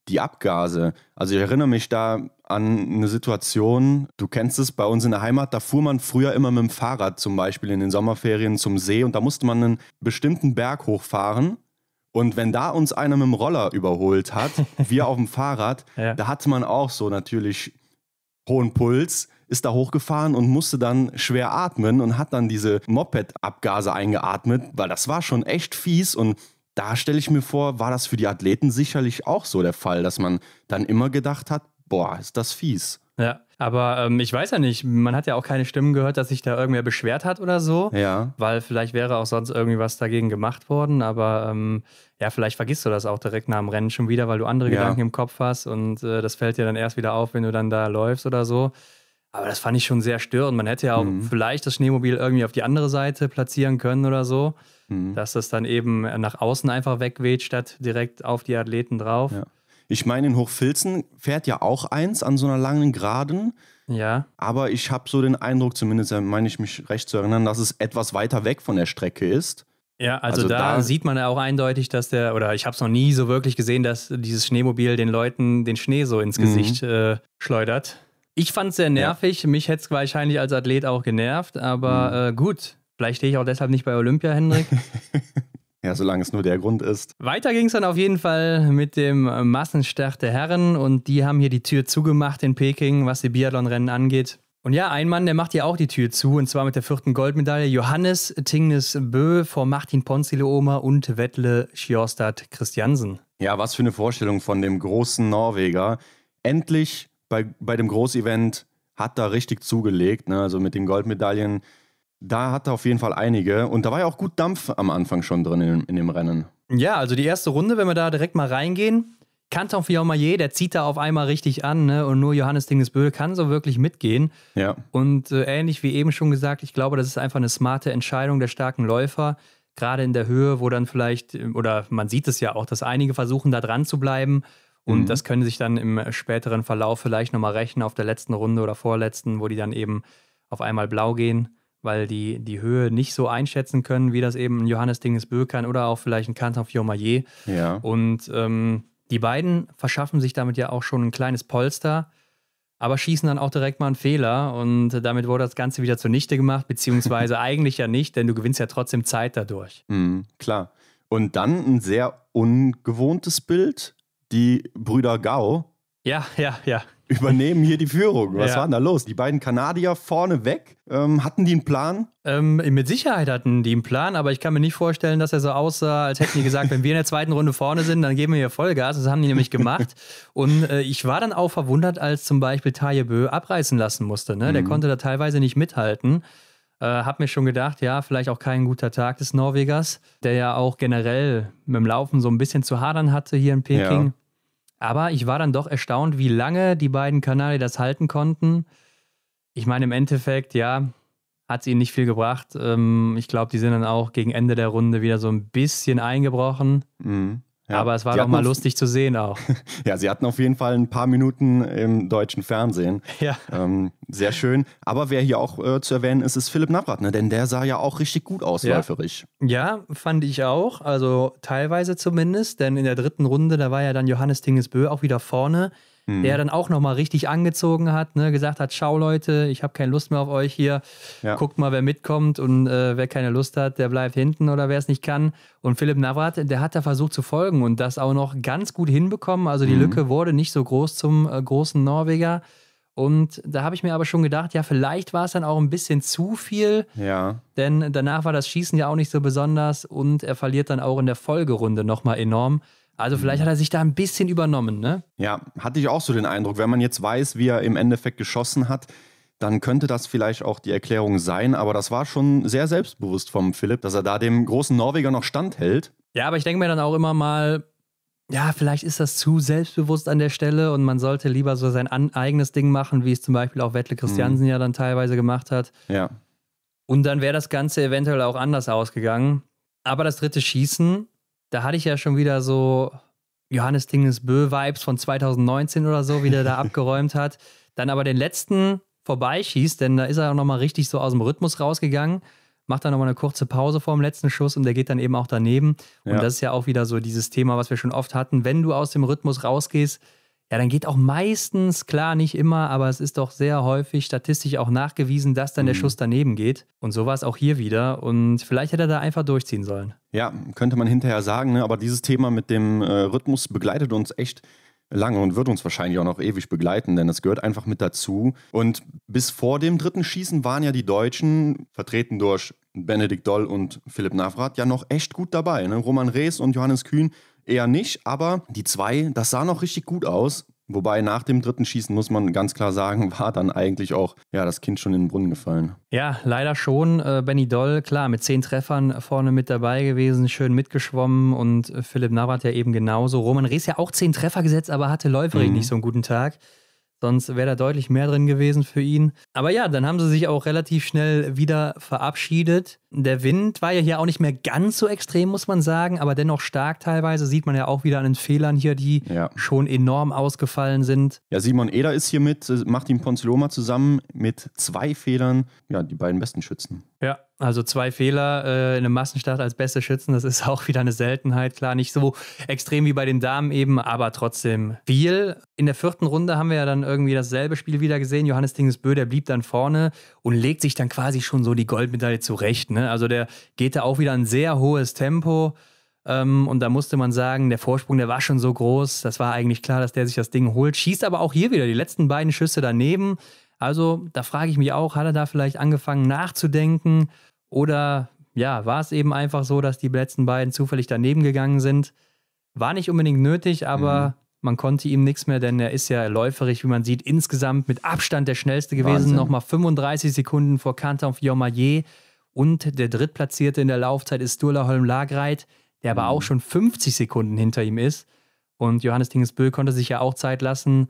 die Abgase. Also ich erinnere mich da an eine Situation, du kennst es bei uns in der Heimat, da fuhr man früher immer mit dem Fahrrad zum Beispiel in den Sommerferien zum See und da musste man einen bestimmten Berg hochfahren. Und wenn da uns einer mit dem Roller überholt hat, wir auf dem Fahrrad, ja. da hatte man auch so natürlich hohen Puls, ist da hochgefahren und musste dann schwer atmen und hat dann diese Moped-Abgase eingeatmet, weil das war schon echt fies und da stelle ich mir vor, war das für die Athleten sicherlich auch so der Fall, dass man dann immer gedacht hat, boah, ist das fies. Ja, aber ähm, ich weiß ja nicht, man hat ja auch keine Stimmen gehört, dass sich da irgendwer beschwert hat oder so. Ja. Weil vielleicht wäre auch sonst irgendwie was dagegen gemacht worden, aber ähm, ja, vielleicht vergisst du das auch direkt nach dem Rennen schon wieder, weil du andere ja. Gedanken im Kopf hast und äh, das fällt dir dann erst wieder auf, wenn du dann da läufst oder so. Aber das fand ich schon sehr störend. Man hätte ja auch mhm. vielleicht das Schneemobil irgendwie auf die andere Seite platzieren können oder so mhm. dass das dann eben äh, nach außen einfach wegweht, statt direkt auf die Athleten drauf. Ja. Ich meine, in Hochfilzen fährt ja auch eins an so einer langen Geraden. Ja. Aber ich habe so den Eindruck, zumindest äh, meine ich mich recht zu erinnern, dass es etwas weiter weg von der Strecke ist. Ja, also, also da, da, sieht man ja auch eindeutig, dass der, oder ich habe es noch nie so wirklich gesehen, dass dieses Schneemobil den Leuten den Schnee so ins mhm. Gesicht mhm. äh, schleudert. Ich fand es sehr nervig, ja. mich hätte es wahrscheinlich als Athlet auch genervt, aber mhm. äh, gut, Vielleicht stehe ich auch deshalb nicht bei Olympia, Hendrik. ja, solange es nur der Grund ist. Weiter ging es dann auf jeden Fall mit dem Massenstart der Herren und die haben hier die Tür zugemacht in Peking, was die Biathlonrennen angeht. Und ja, ein Mann, der macht hier auch die Tür zu, und zwar mit der vierten Goldmedaille. Johannes Tingnes Bö vor Martin Ponzileoma und Wettle Schiostad Christiansen. Ja, was für eine Vorstellung von dem großen Norweger. Endlich bei, bei dem Großevent hat er richtig zugelegt, ne? also mit den Goldmedaillen da hat er auf jeden Fall einige. Und da war ja auch gut Dampf am Anfang schon drin in, in dem Rennen. Ja, also die erste Runde, wenn wir da direkt mal reingehen, Kanton Fiaumayer, der zieht da auf einmal richtig an ne? und nur Johannes Dingesböhl kann so wirklich mitgehen. Ja. Und äh, ähnlich wie eben schon gesagt, ich glaube, das ist einfach eine smarte Entscheidung der starken Läufer, gerade in der Höhe, wo dann vielleicht, äh, oder man sieht es ja auch, dass einige versuchen, da dran zu bleiben und mhm. das können sich dann im späteren Verlauf vielleicht nochmal rechnen auf der letzten Runde oder vorletzten, wo die dann eben auf einmal blau gehen weil die die Höhe nicht so einschätzen können, wie das eben Johannes Dinges kann oder auch vielleicht ein Kanton Fiormaillet. Ja. Und ähm, die beiden verschaffen sich damit ja auch schon ein kleines Polster, aber schießen dann auch direkt mal einen Fehler und damit wurde das Ganze wieder zunichte gemacht, beziehungsweise eigentlich ja nicht, denn du gewinnst ja trotzdem Zeit dadurch. Mhm, klar. Und dann ein sehr ungewohntes Bild, die Brüder Gau. Ja, ja, ja übernehmen hier die Führung. Was ja. war denn da los? Die beiden Kanadier vorne weg, ähm, hatten die einen Plan? Ähm, mit Sicherheit hatten die einen Plan, aber ich kann mir nicht vorstellen, dass er so aussah, als hätten die gesagt, wenn wir in der zweiten Runde vorne sind, dann geben wir hier Vollgas. Das haben die nämlich gemacht. Und äh, ich war dann auch verwundert, als zum Beispiel Taye Bö abreißen lassen musste. Ne? Mhm. Der konnte da teilweise nicht mithalten. Äh, hab mir schon gedacht, ja, vielleicht auch kein guter Tag des Norwegers, der ja auch generell mit dem Laufen so ein bisschen zu hadern hatte hier in Peking. Ja. Aber ich war dann doch erstaunt, wie lange die beiden Kanäle das halten konnten. Ich meine, im Endeffekt, ja, hat es ihnen nicht viel gebracht. Ähm, ich glaube, die sind dann auch gegen Ende der Runde wieder so ein bisschen eingebrochen. Mhm. Ja, Aber es war doch mal lustig zu sehen auch. ja, sie hatten auf jeden Fall ein paar Minuten im deutschen Fernsehen. Ja. Ähm, sehr schön. Aber wer hier auch äh, zu erwähnen ist, ist Philipp Navrat, ne? denn der sah ja auch richtig gut aus, ja. läuferig. Ja, fand ich auch. Also teilweise zumindest, denn in der dritten Runde, da war ja dann Johannes Tingesbö auch wieder vorne mhm. der dann auch nochmal richtig angezogen hat, ne, gesagt hat, schau Leute, ich habe keine Lust mehr auf euch hier, ja. guckt mal, wer mitkommt und äh, wer keine Lust hat, der bleibt hinten oder wer es nicht kann. Und Philipp Navrat, der hat da versucht zu folgen und das auch noch ganz gut hinbekommen. Also die mhm. Lücke wurde nicht so groß zum äh, großen Norweger. Und da habe ich mir aber schon gedacht, ja, vielleicht war es dann auch ein bisschen zu viel. Ja. Denn danach war das Schießen ja auch nicht so besonders und er verliert dann auch in der Folgerunde nochmal enorm. Also vielleicht mhm. hat er sich da ein bisschen übernommen, ne? Ja, hatte ich auch so den Eindruck. Wenn man jetzt weiß, wie er im Endeffekt geschossen hat, dann könnte das vielleicht auch die Erklärung sein. Aber das war schon sehr selbstbewusst vom Philipp, dass er da dem großen Norweger noch standhält. Ja, aber ich denke mir dann auch immer mal, ja, vielleicht ist das zu selbstbewusst an der Stelle und man sollte lieber so sein eigenes Ding machen, wie es zum Beispiel auch Wettle mhm. Christiansen mhm. ja dann teilweise gemacht hat. Ja. Und dann wäre das Ganze eventuell auch anders ausgegangen. Aber das dritte Schießen da hatte ich ja schon wieder so Johannes Dinges Bö-Vibes von 2019 oder so, wie der da abgeräumt hat. Dann aber den letzten vorbeischießt, denn da ist er auch nochmal richtig so aus dem Rhythmus rausgegangen, macht dann nochmal eine kurze Pause vor dem letzten Schuss und der geht dann eben auch daneben. Und ja. das ist ja auch wieder so dieses Thema, was wir schon oft hatten. Wenn du aus dem Rhythmus rausgehst, ja, dann geht auch meistens, klar, nicht immer, aber es ist doch sehr häufig statistisch auch nachgewiesen, dass dann der mhm. Schuss daneben geht. Und so war es auch hier wieder. Und vielleicht hätte er da einfach durchziehen sollen. Ja, könnte man hinterher sagen, ne? aber dieses Thema mit dem äh, Rhythmus begleitet uns echt lange und wird uns wahrscheinlich auch noch ewig begleiten, denn das gehört einfach mit dazu. Und bis vor dem dritten Schießen waren ja die Deutschen, vertreten durch Benedikt Doll und Philipp Navrat, ja noch echt gut dabei. Ne? Roman Rees und Johannes Kühn eher nicht, aber die zwei, das sah noch richtig gut aus. Wobei nach dem dritten Schießen muss man ganz klar sagen, war dann eigentlich auch ja, das Kind schon in den Brunnen gefallen. Ja, leider schon. Äh, Benny Doll, klar, mit zehn Treffern vorne mit dabei gewesen, schön mitgeschwommen und äh, Philipp Navrat ja eben genauso. Roman Rees ja auch zehn Treffer gesetzt, aber hatte läuferig mhm. nicht so einen guten Tag. Sonst wäre da deutlich mehr drin gewesen für ihn. Aber ja, dann haben sie sich auch relativ schnell wieder verabschiedet. Der Wind war ja hier auch nicht mehr ganz so extrem, muss man sagen, aber dennoch stark teilweise. Sieht man ja auch wieder an den Fehlern hier, die ja. schon enorm ausgefallen sind. Ja, Simon Eder ist hier mit, äh, macht ihm Ponzeloma zusammen mit zwei Fehlern, ja, die beiden besten Schützen. Ja, also zwei Fehler äh, in einem Massenstart als beste Schützen, das ist auch wieder eine Seltenheit. Klar, nicht so extrem wie bei den Damen eben, aber trotzdem viel. In der vierten Runde haben wir ja dann irgendwie dasselbe Spiel wieder gesehen. Johannes Dingesbö, der blieb dann vorne und legt sich dann quasi schon so die Goldmedaille zurecht. Ne? Also der geht da auch wieder ein sehr hohes Tempo. Ähm, und da musste man sagen, der Vorsprung, der war schon so groß. Das war eigentlich klar, dass der sich das Ding holt. Schießt aber auch hier wieder die letzten beiden Schüsse daneben. Also da frage ich mich auch, hat er da vielleicht angefangen nachzudenken oder ja, war es eben einfach so, dass die letzten beiden zufällig daneben gegangen sind? War nicht unbedingt nötig, aber mhm. man konnte ihm nichts mehr, denn er ist ja läuferig, wie man sieht, insgesamt mit Abstand der schnellste gewesen. Nochmal 35 Sekunden vor Kanter auf Jomayer. Und der Drittplatzierte in der Laufzeit ist Sturlaholm Lagreit, der aber mhm. auch schon 50 Sekunden hinter ihm ist. Und Johannes Dingesbö konnte sich ja auch Zeit lassen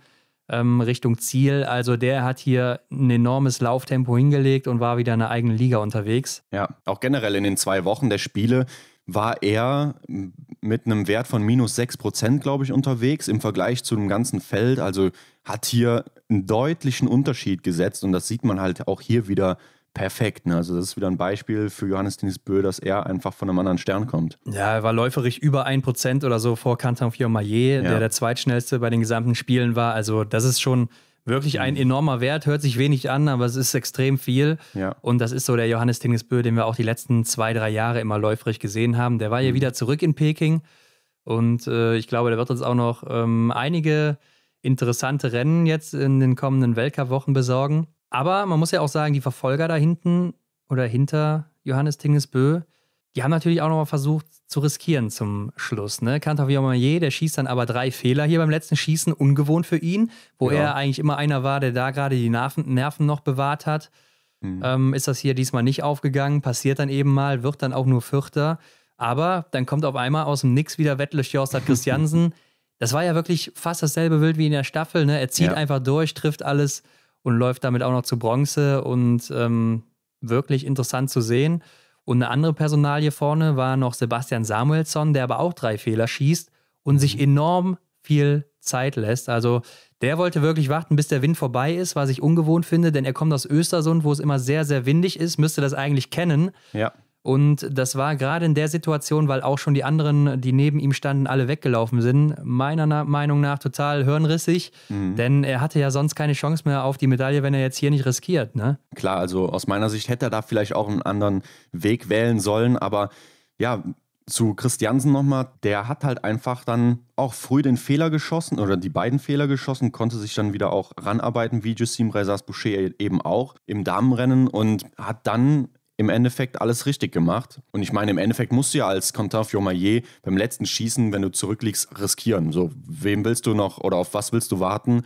ähm, Richtung Ziel. Also der hat hier ein enormes Lauftempo hingelegt und war wieder in der eigenen Liga unterwegs. Ja, auch generell in den zwei Wochen der Spiele war er mit einem Wert von minus 6%, glaube ich, unterwegs im Vergleich zu dem ganzen Feld. Also hat hier einen deutlichen Unterschied gesetzt und das sieht man halt auch hier wieder perfekt. Ne? Also das ist wieder ein Beispiel für Johannes Denis Bö, dass er einfach von einem anderen Stern kommt. Ja, er war läuferig über 1% oder so vor Canton Maillet, ja. der der zweitschnellste bei den gesamten Spielen war. Also das ist schon wirklich ein mhm. enormer Wert, hört sich wenig an, aber es ist extrem viel. Ja. Und das ist so der Johannes Bö, den wir auch die letzten zwei, drei Jahre immer läuferig gesehen haben. Der war ja mhm. wieder zurück in Peking und äh, ich glaube, der wird uns auch noch ähm, einige interessante Rennen jetzt in den kommenden Weltcup-Wochen besorgen. Aber man muss ja auch sagen, die Verfolger da hinten oder hinter Johannes Tingesbö, die haben natürlich auch nochmal versucht zu riskieren zum Schluss. Ne? Cantavier der schießt dann aber drei Fehler hier beim letzten Schießen, ungewohnt für ihn, wo ja. er eigentlich immer einer war, der da gerade die Nerven, Nerven noch bewahrt hat. Mhm. Ähm, ist das hier diesmal nicht aufgegangen, passiert dann eben mal, wird dann auch nur Vierter. Aber dann kommt auf einmal aus dem Nix wieder Wettle Sjorstad Christiansen. das war ja wirklich fast dasselbe Bild wie in der Staffel. Ne? Er zieht ja. einfach durch, trifft alles und läuft damit auch noch zu Bronze und ähm, wirklich interessant zu sehen. Und eine andere Personalie vorne war noch Sebastian Samuelsson, der aber auch drei Fehler schießt und mhm. sich enorm viel Zeit lässt. Also der wollte wirklich warten, bis der Wind vorbei ist, was ich ungewohnt finde, denn er kommt aus Östersund, wo es immer sehr, sehr windig ist, müsste das eigentlich kennen. Ja. Und das war gerade in der Situation, weil auch schon die anderen, die neben ihm standen, alle weggelaufen sind, meiner Meinung nach total hirnrissig. Mhm. Denn er hatte ja sonst keine Chance mehr auf die Medaille, wenn er jetzt hier nicht riskiert. Ne? Klar, also aus meiner Sicht hätte er da vielleicht auch einen anderen Weg wählen sollen. Aber ja, zu Christiansen nochmal, der hat halt einfach dann auch früh den Fehler geschossen oder die beiden Fehler geschossen, konnte sich dann wieder auch ranarbeiten, wie Justine Reisas Boucher eben auch im Damenrennen und hat dann im Endeffekt alles richtig gemacht. Und ich meine, im Endeffekt musst du ja als Quentin Fiormaillet beim letzten Schießen, wenn du zurückliegst, riskieren. So, wem willst du noch oder auf was willst du warten?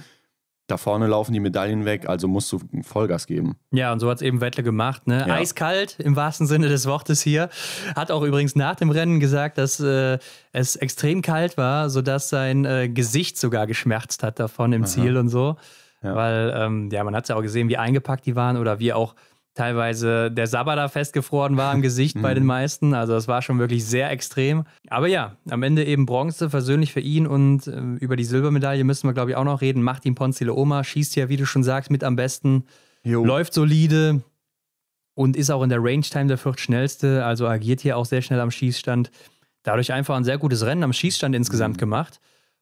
Da vorne laufen die Medaillen weg, also musst du Vollgas geben. Ja, und so hat es eben Wettle gemacht. Ne? Ja. Eiskalt im wahrsten Sinne des Wortes hier. Hat auch übrigens nach dem Rennen gesagt, dass äh, es extrem kalt war, sodass sein äh, Gesicht sogar geschmerzt hat davon im Aha. Ziel und so. Ja. Weil, ähm, ja, man hat es ja auch gesehen, wie eingepackt die waren oder wie auch teilweise der Sabada festgefroren war im Gesicht bei den mhm. meisten. Also das war schon wirklich sehr extrem. Aber ja, am Ende eben Bronze, versöhnlich für ihn und äh, über die Silbermedaille müssen wir, glaube ich, auch noch reden. Macht ihn Ponzile Oma, schießt ja, wie du schon sagst, mit am besten, jo. läuft solide und ist auch in der Range-Time der viertschnellste, also agiert hier auch sehr schnell am Schießstand. Dadurch einfach ein sehr gutes Rennen am Schießstand insgesamt mhm. gemacht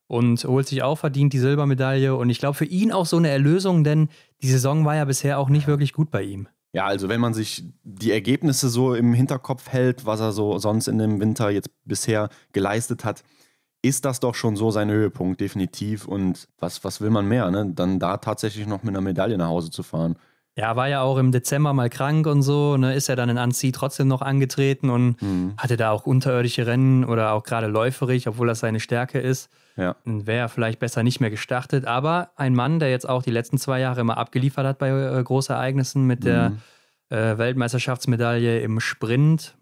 und holt sich auch verdient die Silbermedaille. Und ich glaube, für ihn auch so eine Erlösung, denn die Saison war ja bisher auch nicht wirklich gut bei ihm. Ja, also wenn man sich die Ergebnisse so im Hinterkopf hält, was er so sonst in dem Winter jetzt bisher geleistet hat, ist das doch schon so sein Höhepunkt, definitiv. Und was, was will man mehr, ne? Dann da tatsächlich noch mit einer Medaille nach Hause zu fahren. Ja, war ja auch im Dezember mal krank und so, ne? ist ja dann in Annecy trotzdem noch angetreten und mhm. hatte da auch unterirdische Rennen oder auch gerade läuferig, obwohl das seine Stärke ist. Ja. Dann wäre er vielleicht besser nicht mehr gestartet. Aber ein Mann, der jetzt auch die letzten zwei Jahre immer abgeliefert hat bei äh, Großereignissen mit mhm. der äh, Weltmeisterschaftsmedaille im Sprint,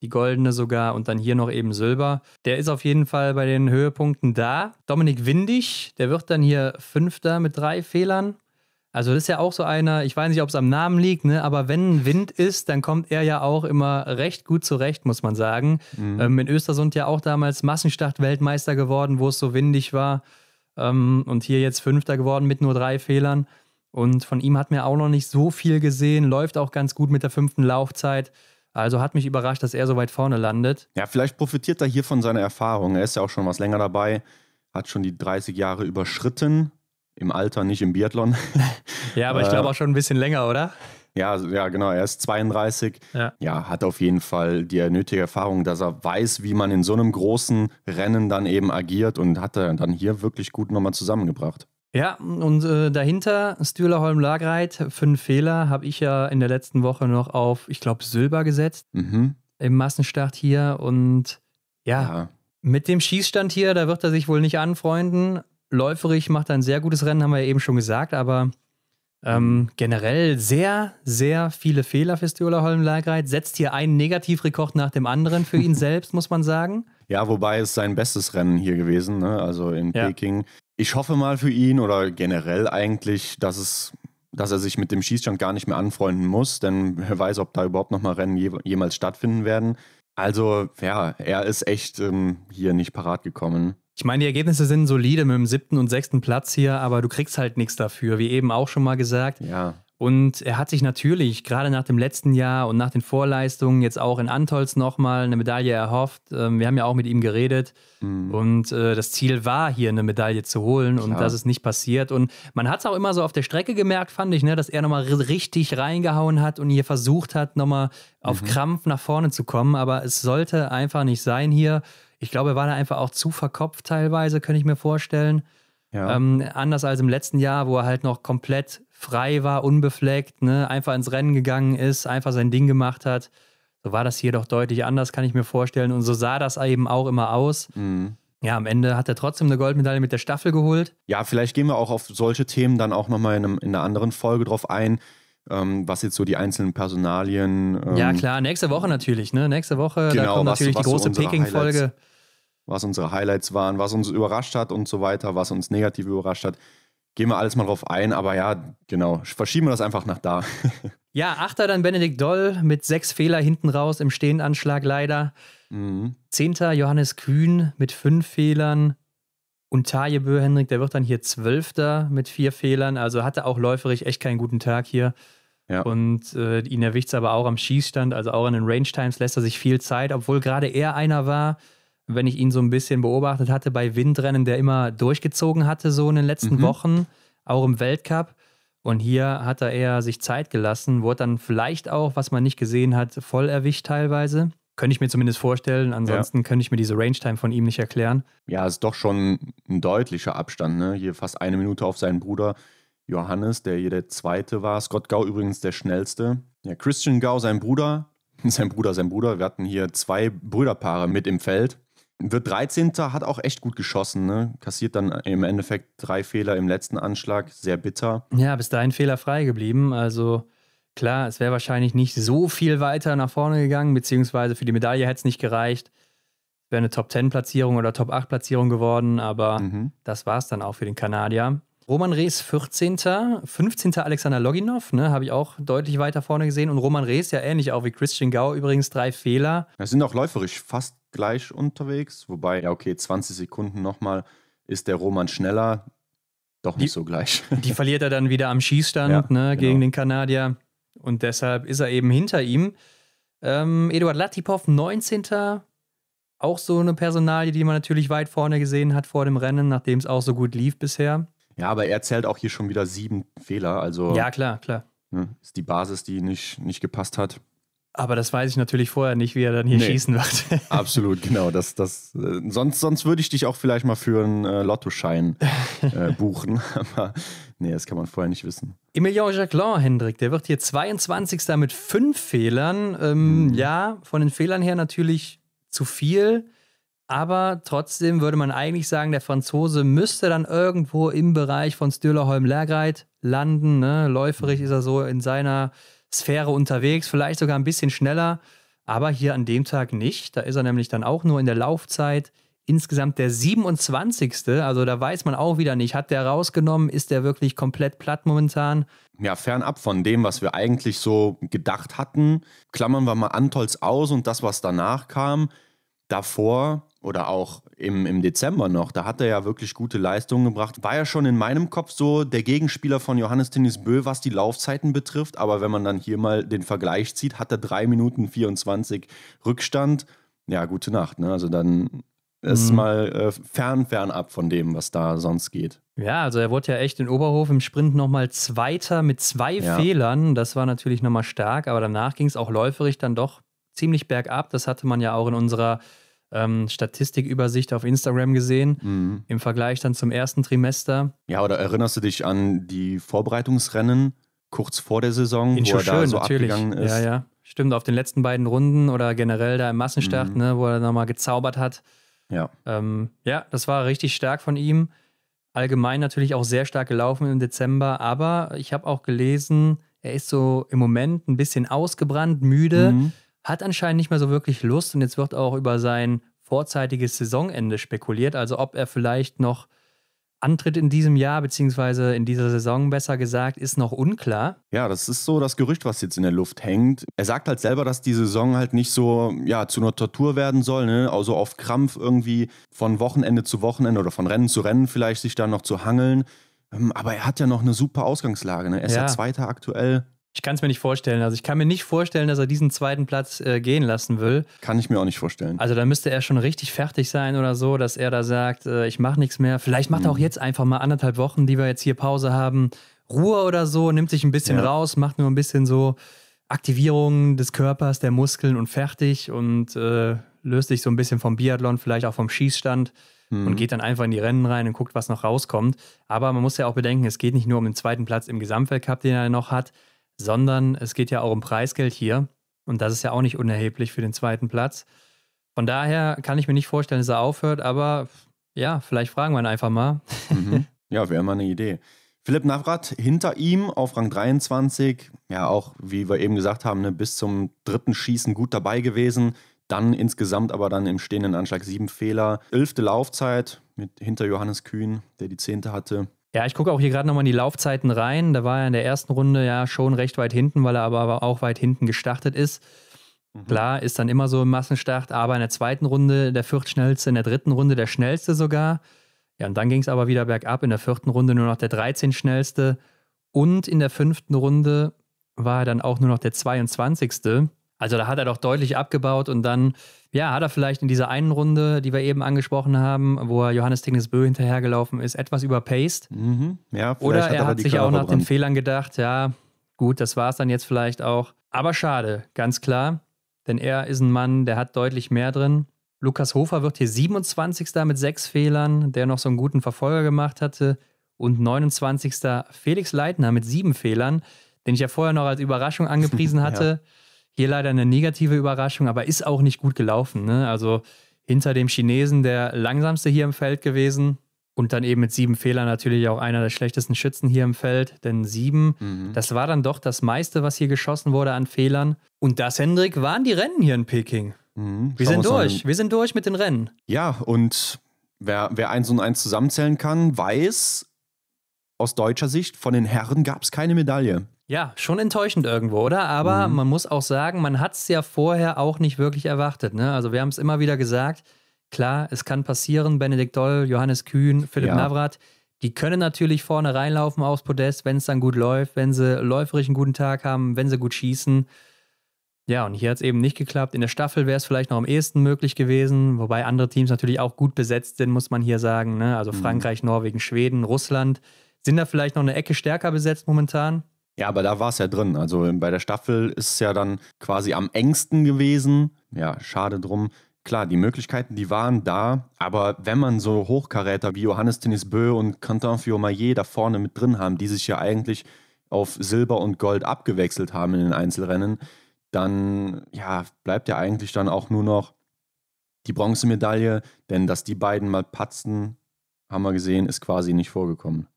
die goldene sogar und dann hier noch eben Silber. Der ist auf jeden Fall bei den Höhepunkten da. Dominik Windig, der wird dann hier Fünfter mit drei Fehlern. Also das ist ja auch so einer, ich weiß nicht, ob es am Namen liegt, ne? aber wenn Wind ist, dann kommt er ja auch immer recht gut zurecht, muss man sagen. Mhm. Ähm, in Östersund ja auch damals Massenstart-Weltmeister geworden, wo es so windig war. Ähm, und hier jetzt Fünfter geworden mit nur drei Fehlern. Und von ihm hat man auch noch nicht so viel gesehen, läuft auch ganz gut mit der fünften Laufzeit. Also hat mich überrascht, dass er so weit vorne landet. Ja, vielleicht profitiert er hier von seiner Erfahrung. Er ist ja auch schon was länger dabei, hat schon die 30 Jahre überschritten im Alter, nicht im Biathlon. ja, aber ich glaube äh, auch schon ein bisschen länger, oder? Ja, ja, genau. Er ist 32. Ja. ja. hat auf jeden Fall die nötige Erfahrung, dass er weiß, wie man in so einem großen Rennen dann eben agiert und hat er dann hier wirklich gut nochmal zusammengebracht. Ja, und äh, dahinter Stühlerholm Lagreit, fünf Fehler, habe ich ja in der letzten Woche noch auf, ich glaube, Silber gesetzt mhm. im Massenstart hier. Und ja, ja, mit dem Schießstand hier, da wird er sich wohl nicht anfreunden. Läuferich macht er ein sehr gutes Rennen, haben wir ja eben schon gesagt, aber ähm, generell sehr, sehr viele Fehler für Stiola Holm Lagreit. Setzt hier einen Negativrekord nach dem anderen für ihn selbst, muss man sagen. Ja, wobei es sein bestes Rennen hier gewesen, ne? also in ja. Peking. Ich hoffe mal für ihn oder generell eigentlich, dass es dass er sich mit dem Schießstand gar nicht mehr anfreunden muss, denn wer weiß, ob da überhaupt nochmal Rennen je, jemals stattfinden werden. Also, ja, er ist echt ähm, hier nicht parat gekommen. Ich meine, die Ergebnisse sind solide mit dem siebten und sechsten Platz hier, aber du kriegst halt nichts dafür, wie eben auch schon mal gesagt. Ja. Und er hat sich natürlich gerade nach dem letzten Jahr und nach den Vorleistungen jetzt auch in Antolz nochmal eine Medaille erhofft. Ähm, wir haben ja auch mit ihm geredet mhm. und äh, das Ziel war, hier eine Medaille zu holen Klar. und das ist nicht passiert. Und man hat es auch immer so auf der Strecke gemerkt, fand ich, ne, dass er nochmal richtig reingehauen hat und hier versucht hat, nochmal auf mhm. Krampf nach vorne zu kommen. Aber es sollte einfach nicht sein hier. Ich glaube, er war da einfach auch zu verkopft teilweise, kann ich mir vorstellen. Ja. Ähm, anders als im letzten Jahr, wo er halt noch komplett frei war, unbefleckt, ne? einfach ins Rennen gegangen ist, einfach sein Ding gemacht hat. So war das hier doch deutlich anders, kann ich mir vorstellen. Und so sah das eben auch immer aus. Mhm. Ja, am Ende hat er trotzdem eine Goldmedaille mit der Staffel geholt. Ja, vielleicht gehen wir auch auf solche Themen dann auch nochmal in, in einer anderen Folge drauf ein, ähm, was jetzt so die einzelnen Personalien. Ähm, ja, klar, nächste Woche natürlich, ne? Nächste Woche, genau, da kommt was, natürlich was die große so Peking-Folge. Was unsere Highlights waren, was uns überrascht hat und so weiter, was uns negativ überrascht hat. Gehen wir alles mal drauf ein, aber ja, genau, verschieben wir das einfach nach da. ja, Achter dann Benedikt Doll mit sechs Fehler hinten raus im Stehenanschlag leider. Mhm. Zehnter Johannes Kühn mit fünf Fehlern. Und Taje Bö Henrik, der wird dann hier Zwölfter mit vier Fehlern. Also hatte auch läuferisch echt keinen guten Tag hier. Ja. Und äh, ihn erwischt es aber auch am Schießstand, also auch an den Range Times lässt er sich viel Zeit, obwohl gerade er einer war, wenn ich ihn so ein bisschen beobachtet hatte, bei Windrennen, der immer durchgezogen hatte, so in den letzten mhm. Wochen, auch im Weltcup. Und hier hat er eher sich Zeit gelassen, wurde dann vielleicht auch, was man nicht gesehen hat, voll erwischt teilweise. Könnte ich mir zumindest vorstellen. Ansonsten ja. könnte ich mir diese Range-Time von ihm nicht erklären. Ja, ist doch schon ein deutlicher Abstand. Ne? Hier fast eine Minute auf seinen Bruder Johannes, der hier der Zweite war. Scott Gau übrigens der Schnellste. Ja, Christian Gau, sein Bruder. Sein Bruder, sein Bruder. Wir hatten hier zwei Brüderpaare mit im Feld. Wird 13. hat auch echt gut geschossen, ne? Kassiert dann im Endeffekt drei Fehler im letzten Anschlag. Sehr bitter. Ja, bis dahin fehlerfrei geblieben. Also Klar, es wäre wahrscheinlich nicht so viel weiter nach vorne gegangen, beziehungsweise für die Medaille hätte es nicht gereicht. Es wäre eine Top-10-Platzierung oder Top-8-Platzierung geworden, aber mhm. das war es dann auch für den Kanadier. Roman Rees 14., 15. Alexander Loginov, ne, habe ich auch deutlich weiter vorne gesehen. Und Roman Rees, ja ähnlich auch wie Christian Gau, übrigens drei Fehler. Es sind auch läuferisch fast gleich unterwegs, wobei, ja okay, 20 Sekunden nochmal ist der Roman schneller, doch nicht die, so gleich. Die verliert er dann wieder am Schießstand ja, ne, genau. gegen den Kanadier. Und deshalb ist er eben hinter ihm. Ähm, Eduard Latipov, 19. Auch so eine Personalie, die man natürlich weit vorne gesehen hat vor dem Rennen, nachdem es auch so gut lief bisher. Ja, aber er zählt auch hier schon wieder sieben Fehler. Also ja, klar, klar. Ne, ist die Basis, die nicht, nicht gepasst hat. Aber das weiß ich natürlich vorher nicht, wie er dann hier nee, schießen wird. absolut, genau. Das, das, äh, sonst, sonst würde ich dich auch vielleicht mal für einen äh, Lottoschein äh, buchen. Aber nee, das kann man vorher nicht wissen. Emilien Jacquelin, Hendrik, der wird hier 22. mit fünf Fehlern. Ähm, mhm. Ja, von den Fehlern her natürlich zu viel. Aber trotzdem würde man eigentlich sagen, der Franzose müsste dann irgendwo im Bereich von Stürlerholm-Lergreit landen. Ne? Läuferig ist er so in seiner Sphäre unterwegs, vielleicht sogar ein bisschen schneller. Aber hier an dem Tag nicht. Da ist er nämlich dann auch nur in der Laufzeit insgesamt der 27. Also da weiß man auch wieder nicht, hat der rausgenommen, ist der wirklich komplett platt momentan? Ja, fernab von dem, was wir eigentlich so gedacht hatten, klammern wir mal Antols aus und das, was danach kam, davor oder auch im, im Dezember noch, da hat er ja wirklich gute Leistungen gebracht. War ja schon in meinem Kopf so der Gegenspieler von Johannes Tennis Bö, was die Laufzeiten betrifft. Aber wenn man dann hier mal den Vergleich zieht, hat er 3 Minuten 24 Rückstand. Ja, gute Nacht. Ne? Also dann ist mhm. mal äh, fern, fern ab von dem, was da sonst geht. Ja, also er wurde ja echt in Oberhof im Sprint nochmal Zweiter mit zwei ja. Fehlern. Das war natürlich nochmal stark, aber danach ging es auch läuferig dann doch ziemlich bergab. Das hatte man ja auch in unserer ähm, Statistikübersicht auf Instagram gesehen, mhm. im Vergleich dann zum ersten Trimester. Ja, oder erinnerst du dich an die Vorbereitungsrennen kurz vor der Saison, in wo Schoschön, er da so natürlich. abgegangen ist? Ja, ja. Stimmt, auf den letzten beiden Runden oder generell da im Massenstart, mhm. ne, wo er nochmal gezaubert hat. Ja. Ähm, ja, das war richtig stark von ihm. Allgemein natürlich auch sehr stark gelaufen im Dezember, aber ich habe auch gelesen, er ist so im Moment ein bisschen ausgebrannt, müde, mhm. hat anscheinend nicht mehr so wirklich Lust und jetzt wird auch über sein vorzeitiges Saisonende spekuliert, also ob er vielleicht noch antritt in diesem Jahr, beziehungsweise in dieser Saison besser gesagt, ist noch unklar. Ja, das ist so das Gerücht, was jetzt in der Luft hängt. Er sagt halt selber, dass die Saison halt nicht so ja, zu einer Tortur werden soll, ne? also auf Krampf irgendwie von Wochenende zu Wochenende oder von Rennen zu Rennen vielleicht sich da noch zu hangeln. Ähm, aber er hat ja noch eine super Ausgangslage. Ne? Er ist ja, ja Zweiter aktuell. Ich kann es mir nicht vorstellen. Also ich kann mir nicht vorstellen, dass er diesen zweiten Platz äh, gehen lassen will. Kann ich mir auch nicht vorstellen. Also da müsste er schon richtig fertig sein oder so, dass er da sagt, äh, ich mache nichts mehr. Vielleicht macht mhm. er auch mhm. jetzt einfach mal anderthalb Wochen, die wir jetzt hier Pause haben, Ruhe oder so, nimmt sich ein bisschen ja. raus, macht nur ein bisschen so Aktivierung des Körpers, der Muskeln und fertig und äh, löst sich so ein bisschen vom Biathlon, vielleicht auch vom Schießstand und mhm. geht dann einfach in die Rennen rein und guckt, was noch rauskommt. Aber man muss ja auch bedenken, es geht nicht nur um den zweiten Platz im Gesamtweltcup, den er noch hat, sondern es geht ja auch um Preisgeld hier. Und das ist ja auch nicht unerheblich für den zweiten Platz. Von daher kann ich mir nicht vorstellen, dass er aufhört, aber ja, vielleicht fragen wir ihn einfach mal. Mhm. Ja, wäre mal eine Idee. Philipp Navrat hinter ihm auf Rang 23. Ja, auch wie wir eben gesagt haben, ne, bis zum dritten Schießen gut dabei gewesen. Dann insgesamt aber dann im stehenden Anschlag sieben Fehler. Elfte Laufzeit mit hinter Johannes Kühn, der die zehnte hatte. Ja, ich gucke auch hier gerade nochmal in die Laufzeiten rein. Da war er in der ersten Runde ja schon recht weit hinten, weil er aber auch weit hinten gestartet ist. Mhm. Klar, ist dann immer so im Massenstart, aber in der zweiten Runde der viertschnellste, in der dritten Runde der schnellste sogar. Ja, und dann ging es aber wieder bergab. In der vierten Runde nur noch der 13 schnellste und in der fünften Runde war er dann auch nur noch der 22. Also da hat er doch deutlich abgebaut und dann, ja, hat er vielleicht in dieser einen Runde, die wir eben angesprochen haben, wo er Johannes Tignes Bö hinterhergelaufen ist, etwas überpaced. Mhm. Ja, Oder er hat, sich auch nach den Fehlern gedacht, ja, gut, das war es dann jetzt vielleicht auch. Aber schade, ganz klar. Denn er ist ein Mann, der hat deutlich mehr drin. Lukas Hofer wird hier 27. mit sechs Fehlern, der noch so einen guten Verfolger gemacht hatte. Und 29. Felix Leitner mit sieben Fehlern, den ich ja vorher noch als Überraschung angepriesen hatte. ja hier leider eine negative Überraschung, aber ist auch nicht gut gelaufen. Ne? Also hinter dem Chinesen der langsamste hier im Feld gewesen. Und dann eben mit sieben Fehlern natürlich auch einer der schlechtesten Schützen hier im Feld. Denn sieben, mhm. das war dann doch das meiste, was hier geschossen wurde an Fehlern. Und das, Hendrik, waren die Rennen hier in Peking. Mhm. Wir sind durch. Wir sind durch mit den Rennen. Ja, und wer, wer eins und eins zusammenzählen kann, weiß, aus deutscher Sicht, von den Herren gab es keine Medaille. Ja, schon enttäuschend irgendwo, oder? Aber mhm. man muss auch sagen, man hat es ja vorher auch nicht wirklich erwartet. Ne? Also wir haben es immer wieder gesagt, klar, es kann passieren, Benedikt Doll, Johannes Kühn, Philipp ja. Navrat, die können natürlich vorne reinlaufen aufs Podest, wenn es dann gut läuft, wenn sie läuferisch einen guten Tag haben, wenn sie gut schießen. Ja, und hier hat es eben nicht geklappt. In der Staffel wäre es vielleicht noch am ehesten möglich gewesen, wobei andere Teams natürlich auch gut besetzt sind, muss man hier sagen. Ne? Also mhm. Frankreich, Norwegen, Schweden, Russland sind da vielleicht noch eine Ecke stärker besetzt momentan. Ja, aber da war es ja drin. Also ähm, bei der Staffel ist es ja dann quasi am engsten gewesen. Ja, schade drum. Klar, die Möglichkeiten, die waren da, aber wenn man so Hochkaräter wie Johannes Bö und Quentin Fiomayer da vorne mit drin haben, die sich ja eigentlich auf Silber und Gold abgewechselt haben in den Einzelrennen, dann ja, bleibt ja eigentlich dann auch nur noch die Bronzemedaille, denn dass die beiden mal patzen, haben wir gesehen, ist quasi nicht vorgekommen.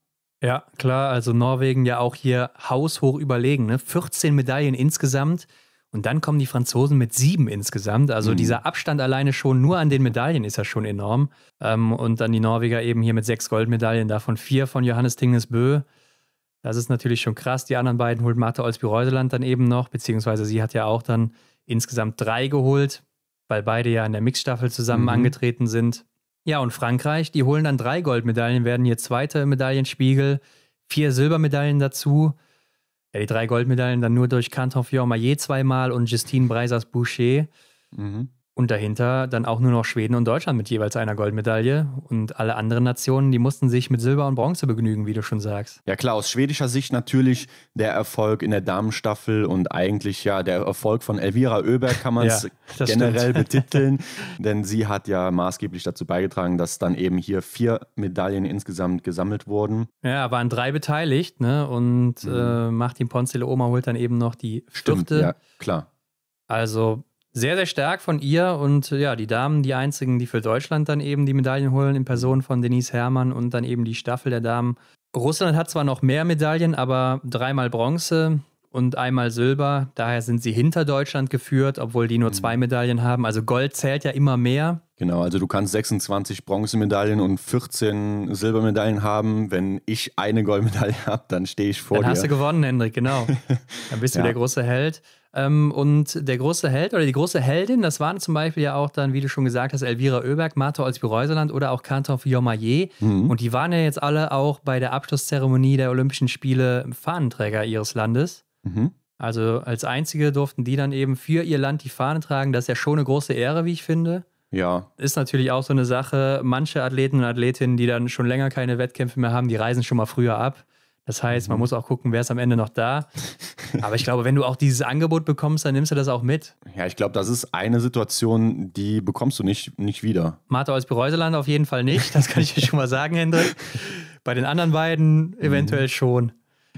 Ja, klar. Also Norwegen ja auch hier haushoch überlegen. Ne? 14 Medaillen insgesamt. Und dann kommen die Franzosen mit sieben insgesamt. Also mhm. dieser Abstand alleine schon nur an den Medaillen ist ja schon enorm. Ähm, und dann die Norweger eben hier mit sechs Goldmedaillen, davon vier von Johannes Tingnes Bö. Das ist natürlich schon krass. Die anderen beiden holt Martha Olsby-Reuseland dann eben noch, beziehungsweise sie hat ja auch dann insgesamt drei geholt, weil beide ja in der Mixstaffel zusammen mhm. angetreten sind. Ja, und Frankreich, die holen dann drei Goldmedaillen, werden hier zweite Medaillenspiegel, vier Silbermedaillen dazu. Ja, die drei Goldmedaillen dann nur durch Kanton Fiormaillet zweimal und Justine Breisers-Boucher. Mhm. Und dahinter dann auch nur noch Schweden und Deutschland mit jeweils einer Goldmedaille. Und alle anderen Nationen, die mussten sich mit Silber und Bronze begnügen, wie du schon sagst. Ja klar, aus schwedischer Sicht natürlich der Erfolg in der Damenstaffel und eigentlich ja der Erfolg von Elvira Oeberg kann man es ja, generell stimmt. betiteln. Denn sie hat ja maßgeblich dazu beigetragen, dass dann eben hier vier Medaillen insgesamt gesammelt wurden. Ja, waren drei beteiligt, ne? Und mhm. äh, Martin Ponzile Oma holt dann eben noch die Stimmt, Stifte. Ja, klar. Also sehr, sehr stark von ihr und äh, ja, die Damen, die einzigen, die für Deutschland dann eben die Medaillen holen, in Person von Denise Herrmann und dann eben die Staffel der Damen. Russland hat zwar noch mehr Medaillen, aber dreimal Bronze und einmal Silber. Daher sind sie hinter Deutschland geführt, obwohl die nur mhm. zwei Medaillen haben. Also Gold zählt ja immer mehr. Genau, also du kannst 26 Bronzemedaillen und 14 Silbermedaillen haben. Wenn ich eine Goldmedaille habe, dann stehe ich vor dann dir. Dann hast du gewonnen, Hendrik, genau. Dann bist du der große Held. Ähm, und der große Held oder die große Heldin, das waren zum Beispiel ja auch dann, wie du schon gesagt hast, Elvira Oeberg, Martha Olsby-Reuseland oder auch Kantor Jomaye. Mhm. Und die waren ja jetzt alle auch bei der Abschlusszeremonie der Olympischen Spiele Fahnenträger ihres Landes. Mhm. Also als einzige durften die dann eben für ihr Land die Fahne tragen. Das ist ja schon eine große Ehre, wie ich finde. Ja. Ist natürlich auch so eine Sache. Manche Athleten und Athletinnen, die dann schon länger keine Wettkämpfe mehr haben, die reisen schon mal früher ab. Das heißt, mhm. man muss auch gucken, wer ist am Ende noch da. Aber ich glaube, wenn du auch dieses Angebot bekommst, dann nimmst du das auch mit. Ja, ich glaube, das ist eine Situation, die bekommst du nicht, nicht wieder. Martha aus Bereuseland auf jeden Fall nicht. Das kann ich dir schon mal sagen, Hendrik. Bei den anderen beiden eventuell mhm. schon.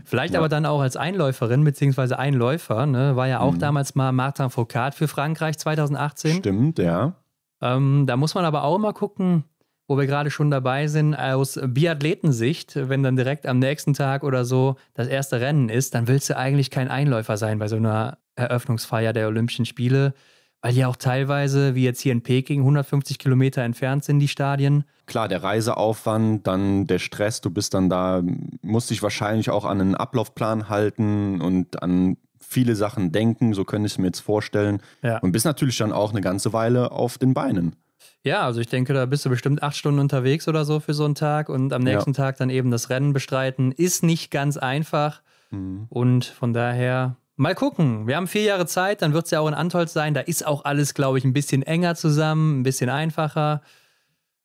Vielleicht ja. aber dann auch als Einläuferin bzw. Einläufer. Ne? War ja auch mhm. damals mal Martin Foucault für Frankreich 2018. Stimmt, ja. Ähm, da muss man aber auch mal gucken, wo wir gerade schon dabei sind, aus Biathletensicht, wenn dann direkt am nächsten Tag oder so das erste Rennen ist, dann willst du eigentlich kein Einläufer sein bei so einer Eröffnungsfeier der Olympischen Spiele, weil die auch teilweise, wie jetzt hier in Peking, 150 Kilometer entfernt sind, die Stadien. Klar, der Reiseaufwand, dann der Stress, du bist dann da, musst dich wahrscheinlich auch an einen Ablaufplan halten und an viele Sachen denken, so könnte ich es mir jetzt vorstellen. Ja. Und bist natürlich dann auch eine ganze Weile auf den Beinen. Ja, also ich denke, da bist du bestimmt acht Stunden unterwegs oder so für so einen Tag und am nächsten ja. Tag dann eben das Rennen bestreiten, ist nicht ganz einfach. Mhm. Und von daher mal gucken. Wir haben vier Jahre Zeit, dann wird es ja auch in Antolz sein. Da ist auch alles, glaube ich, ein bisschen enger zusammen, ein bisschen einfacher.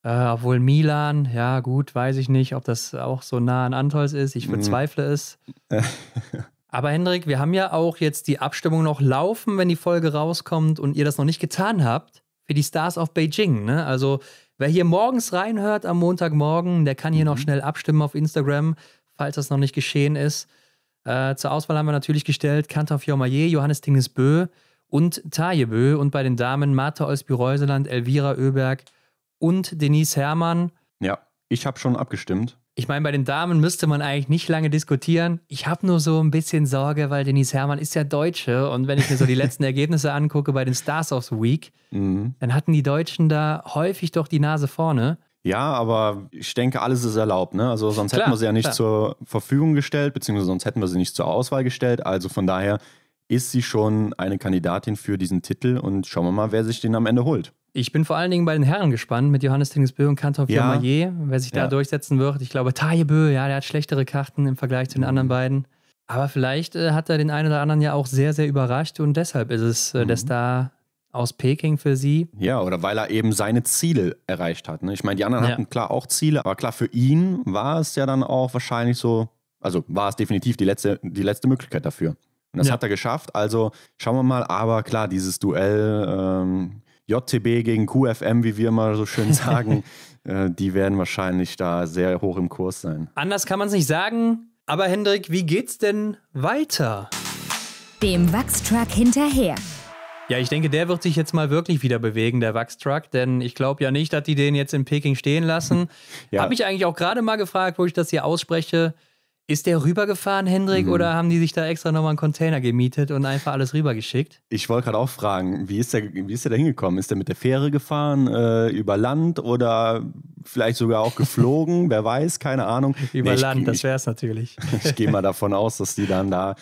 Äh, obwohl Milan, ja gut, weiß ich nicht, ob das auch so nah an Antolz ist. Ich mhm. bezweifle mhm. es. Aber Hendrik, wir haben ja auch jetzt die Abstimmung noch laufen, wenn die Folge rauskommt und ihr das noch nicht getan habt für die Stars of Beijing. Ne? Also wer hier morgens reinhört am Montagmorgen, der kann hier mhm. noch schnell abstimmen auf Instagram, falls das noch nicht geschehen ist. Äh, zur Auswahl haben wir natürlich gestellt Kantor Fiomaye, Johannes Bö und Bö und bei den Damen Martha Olsby-Reuseland, Elvira Oeberg und Denise Herrmann. Ja, ich habe schon abgestimmt. Ich meine, bei den Damen müsste man eigentlich nicht lange diskutieren. Ich habe nur so ein bisschen Sorge, weil Denise Herrmann ist ja Deutsche. Und wenn ich mir so die letzten Ergebnisse angucke bei den Stars of the Week, mhm. dann hatten die Deutschen da häufig doch die Nase vorne. Ja, aber ich denke, alles ist erlaubt. Ne? Also sonst klar, hätten wir sie ja nicht klar. zur Verfügung gestellt, beziehungsweise sonst hätten wir sie nicht zur Auswahl gestellt. Also von daher ist sie schon eine Kandidatin für diesen Titel und schauen wir mal, wer sich den am Ende holt. Ich bin vor allen Dingen bei den Herren gespannt mit Johannes Tingesbö und Kantor ja. Firmayer, wer sich da durchsetzen wird. Ich glaube, Tajebö, ja, der hat schlechtere Karten im Vergleich zu den mhm. anderen beiden. Aber vielleicht äh, hat er den einen oder anderen ja auch sehr, sehr überrascht und deshalb ist es äh, mhm. der Star aus Peking für sie. Ja, oder weil er eben seine Ziele erreicht hat. Ne? Ich meine, die anderen ja. hatten klar auch Ziele, aber klar, für ihn war es ja dann auch wahrscheinlich so, also war es definitiv die letzte, die letzte Möglichkeit dafür. Und das ja. hat er geschafft. Also schauen wir mal. Aber klar, dieses Duell ähm, JTB gegen QFM, wie wir mal so schön sagen, äh, die werden wahrscheinlich da sehr hoch im Kurs sein. Anders kann man es nicht sagen. Aber Hendrik, wie geht's denn weiter? Dem Wachstruck hinterher. Ja, ich denke, der wird sich jetzt mal wirklich wieder bewegen, der Wachstruck, denn ich glaube ja nicht, dass die den jetzt in Peking stehen lassen. ja. Habe ich eigentlich auch gerade mal gefragt, wo ich das hier ausspreche. Ist der rübergefahren, Hendrik, mhm. oder haben die sich da extra nochmal einen Container gemietet und einfach alles rübergeschickt? Ich wollte gerade auch fragen, wie ist, der, wie ist der da hingekommen? Ist der mit der Fähre gefahren, äh, über Land oder vielleicht sogar auch geflogen? Wer weiß, keine Ahnung. Über nee, Land, ich, das wäre es natürlich. Ich, ich gehe mal davon aus, dass die dann da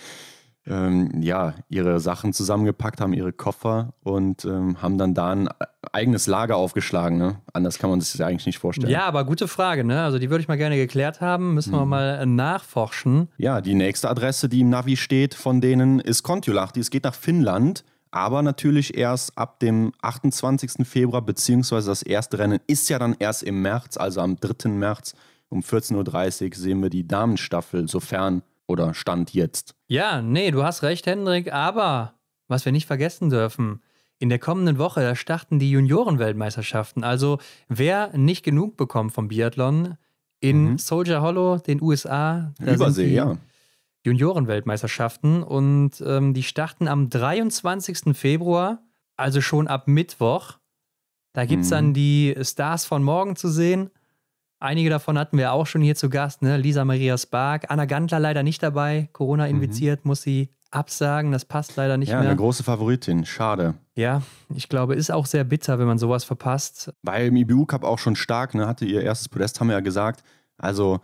ähm, ja, ihre Sachen zusammengepackt, haben ihre Koffer und ähm, haben dann da ein äh, eigenes Lager aufgeschlagen. Ne? Anders kann man sich das ja eigentlich nicht vorstellen. Ja, aber gute Frage. Ne? Also die würde ich mal gerne geklärt haben. Müssen hm. wir mhm. mal äh, nachforschen. Ja, die nächste Adresse, die im Navi steht von denen, ist Kontiolahti. Es geht nach Finnland. Aber natürlich erst ab dem 28. Februar, beziehungsweise das erste Rennen ist ja dann erst im März, also am 3. März um 14.30 Uhr sehen wir die Damenstaffel, sofern oder Stand jetzt. Ja, nee, du hast recht, Hendrik. Aber was wir nicht vergessen dürfen, in der kommenden Woche starten die Juniorenweltmeisterschaften. Also wer nicht genug bekommt vom Biathlon in mhm. Soldier Hollow, den USA. Übersee, ja. Juniorenweltmeisterschaften und ähm, die starten am 23. Februar, also schon ab Mittwoch. Da gibt es mhm. dann die Stars von morgen zu sehen. Einige davon hatten wir auch schon hier zu Gast, ne? Lisa Maria Spark, Anna Gantler leider nicht dabei, Corona mhm. infiziert, mhm. muss sie absagen, das passt leider nicht ja, mehr. Ja, eine große Favoritin, schade. Ja, ich glaube, ist auch sehr bitter, wenn man sowas verpasst. War im IBU Cup auch schon stark, ne? hatte ihr erstes Podest, haben wir ja gesagt. Also,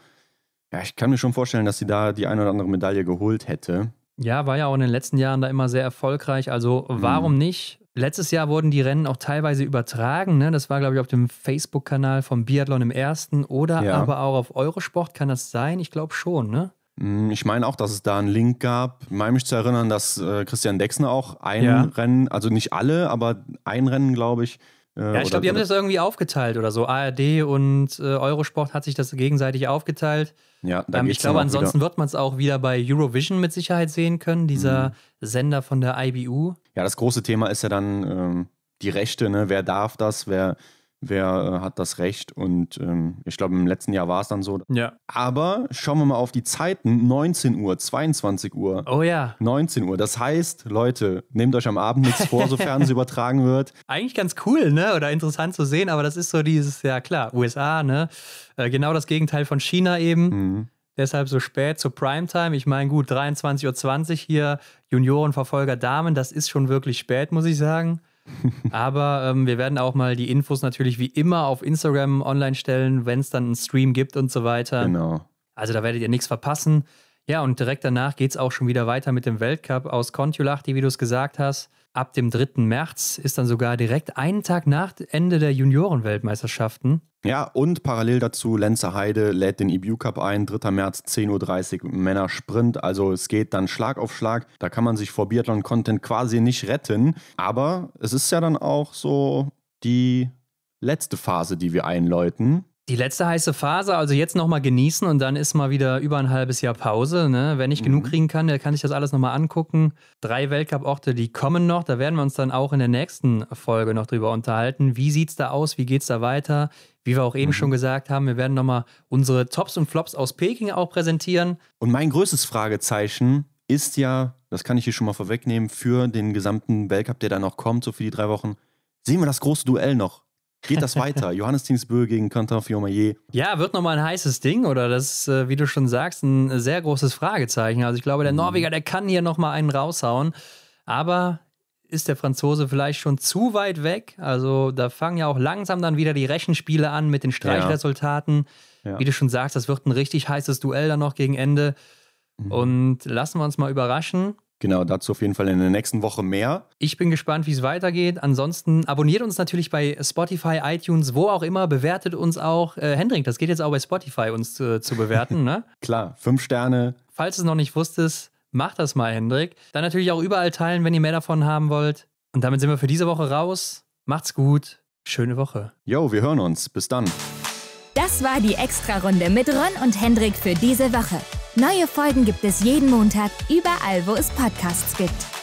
ja, ich kann mir schon vorstellen, dass sie da die eine oder andere Medaille geholt hätte. Ja, war ja auch in den letzten Jahren da immer sehr erfolgreich. Also, warum mhm. nicht? Letztes Jahr wurden die Rennen auch teilweise übertragen. Ne? Das war, glaube ich, auf dem Facebook-Kanal vom Biathlon im Ersten oder ja. aber auch auf Eurosport. Kann das sein? Ich glaube schon, ne? Mm, ich meine auch, dass es da einen Link gab. Ich meine mich zu erinnern, dass äh, Christian Dexner auch ein ja. Rennen, also nicht alle, aber ein Rennen, glaube ich, ja, ich glaube, die haben das irgendwie aufgeteilt oder so. ARD und äh, Eurosport hat sich das gegenseitig aufgeteilt. Ja, ähm, ich glaube, ansonsten wieder. wird man es auch wieder bei Eurovision mit Sicherheit sehen können, dieser mhm. Sender von der IBU. Ja, das große Thema ist ja dann ähm, die Rechte, ne? Wer darf das? Wer, wer äh, hat das Recht. Und ähm, ich glaube, im letzten Jahr war es dann so. Ja. Aber schauen wir mal auf die Zeiten: 19 Uhr, 22 Uhr, oh ja. 19 Uhr. Das heißt, Leute, nehmt euch am Abend nichts vor, sofern es übertragen wird. Eigentlich ganz cool, ne? Oder interessant zu sehen, aber das ist so dieses, ja klar, USA, ne? Äh, genau das Gegenteil von China eben. Mhm. Deshalb so spät zur Primetime. Ich meine, gut, 23.20 Uhr hier, Juniorenverfolger Damen, das ist schon wirklich spät, muss ich sagen. Aber ähm, wir werden auch mal die Infos natürlich wie immer auf Instagram online stellen, wenn es dann einen Stream gibt und so weiter. Genau. Also da werdet ihr nichts verpassen. Ja, und direkt danach geht es auch schon wieder weiter mit dem Weltcup aus Kontiolahti, wie du es gesagt hast. Ab dem 3. März ist dann sogar direkt einen Tag nach Ende der Juniorenweltmeisterschaften. Ja, und parallel dazu, Lenze Heide lädt den EBU Cup ein, 3. März, 10.30 Uhr, Männer Sprint. Also es geht dann Schlag auf Schlag. Da kann man sich vor Biathlon-Content quasi nicht retten. Aber es ist ja dann auch so die letzte Phase, die wir einläuten. Die letzte heiße Phase, also jetzt nochmal genießen und dann ist mal wieder über ein halbes Jahr Pause. Ne? Wer nicht mhm. genug kriegen kann, der kann sich das alles nochmal angucken. Drei Weltcup-Orte, die kommen noch. Da werden wir uns dann auch in der nächsten Folge noch drüber unterhalten. Wie sieht es da aus? Wie geht es da weiter? Wie wir auch eben mhm. schon gesagt haben, wir werden nochmal unsere Tops und Flops aus Peking auch präsentieren. Und mein größtes Fragezeichen ist ja, das kann ich hier schon mal vorwegnehmen, für den gesamten Weltcup, der da noch kommt, so für die drei Wochen, sehen wir das große Duell noch Geht das weiter? Johannes Thiensbö gegen Quentin fillon Ja, wird nochmal ein heißes Ding oder das ist, äh, wie du schon sagst, ein sehr großes Fragezeichen. Also ich glaube, der mhm. Norweger, der kann hier nochmal einen raushauen. Aber ist der Franzose vielleicht schon zu weit weg? Also da fangen ja auch langsam dann wieder die Rechenspiele an mit den Streichresultaten. Ja. Ja. Wie du schon sagst, das wird ein richtig heißes Duell dann noch gegen Ende. Mhm. Und lassen wir uns mal überraschen. Genau, dazu auf jeden Fall in der nächsten Woche mehr. Ich bin gespannt, wie es weitergeht. Ansonsten abonniert uns natürlich bei Spotify, iTunes, wo auch immer. Bewertet uns auch. Äh, Hendrik, das geht jetzt auch bei Spotify, uns zu, äh, zu bewerten, ne? Klar, fünf Sterne. Falls du es noch nicht wusstest, mach das mal, Hendrik. Dann natürlich auch überall teilen, wenn ihr mehr davon haben wollt. Und damit sind wir für diese Woche raus. Macht's gut. Schöne Woche. Jo, wir hören uns. Bis dann. Das war die Extra-Runde mit Ron und Hendrik für diese Woche. Neue Folgen gibt es jeden Montag, überall, wo es Podcasts gibt.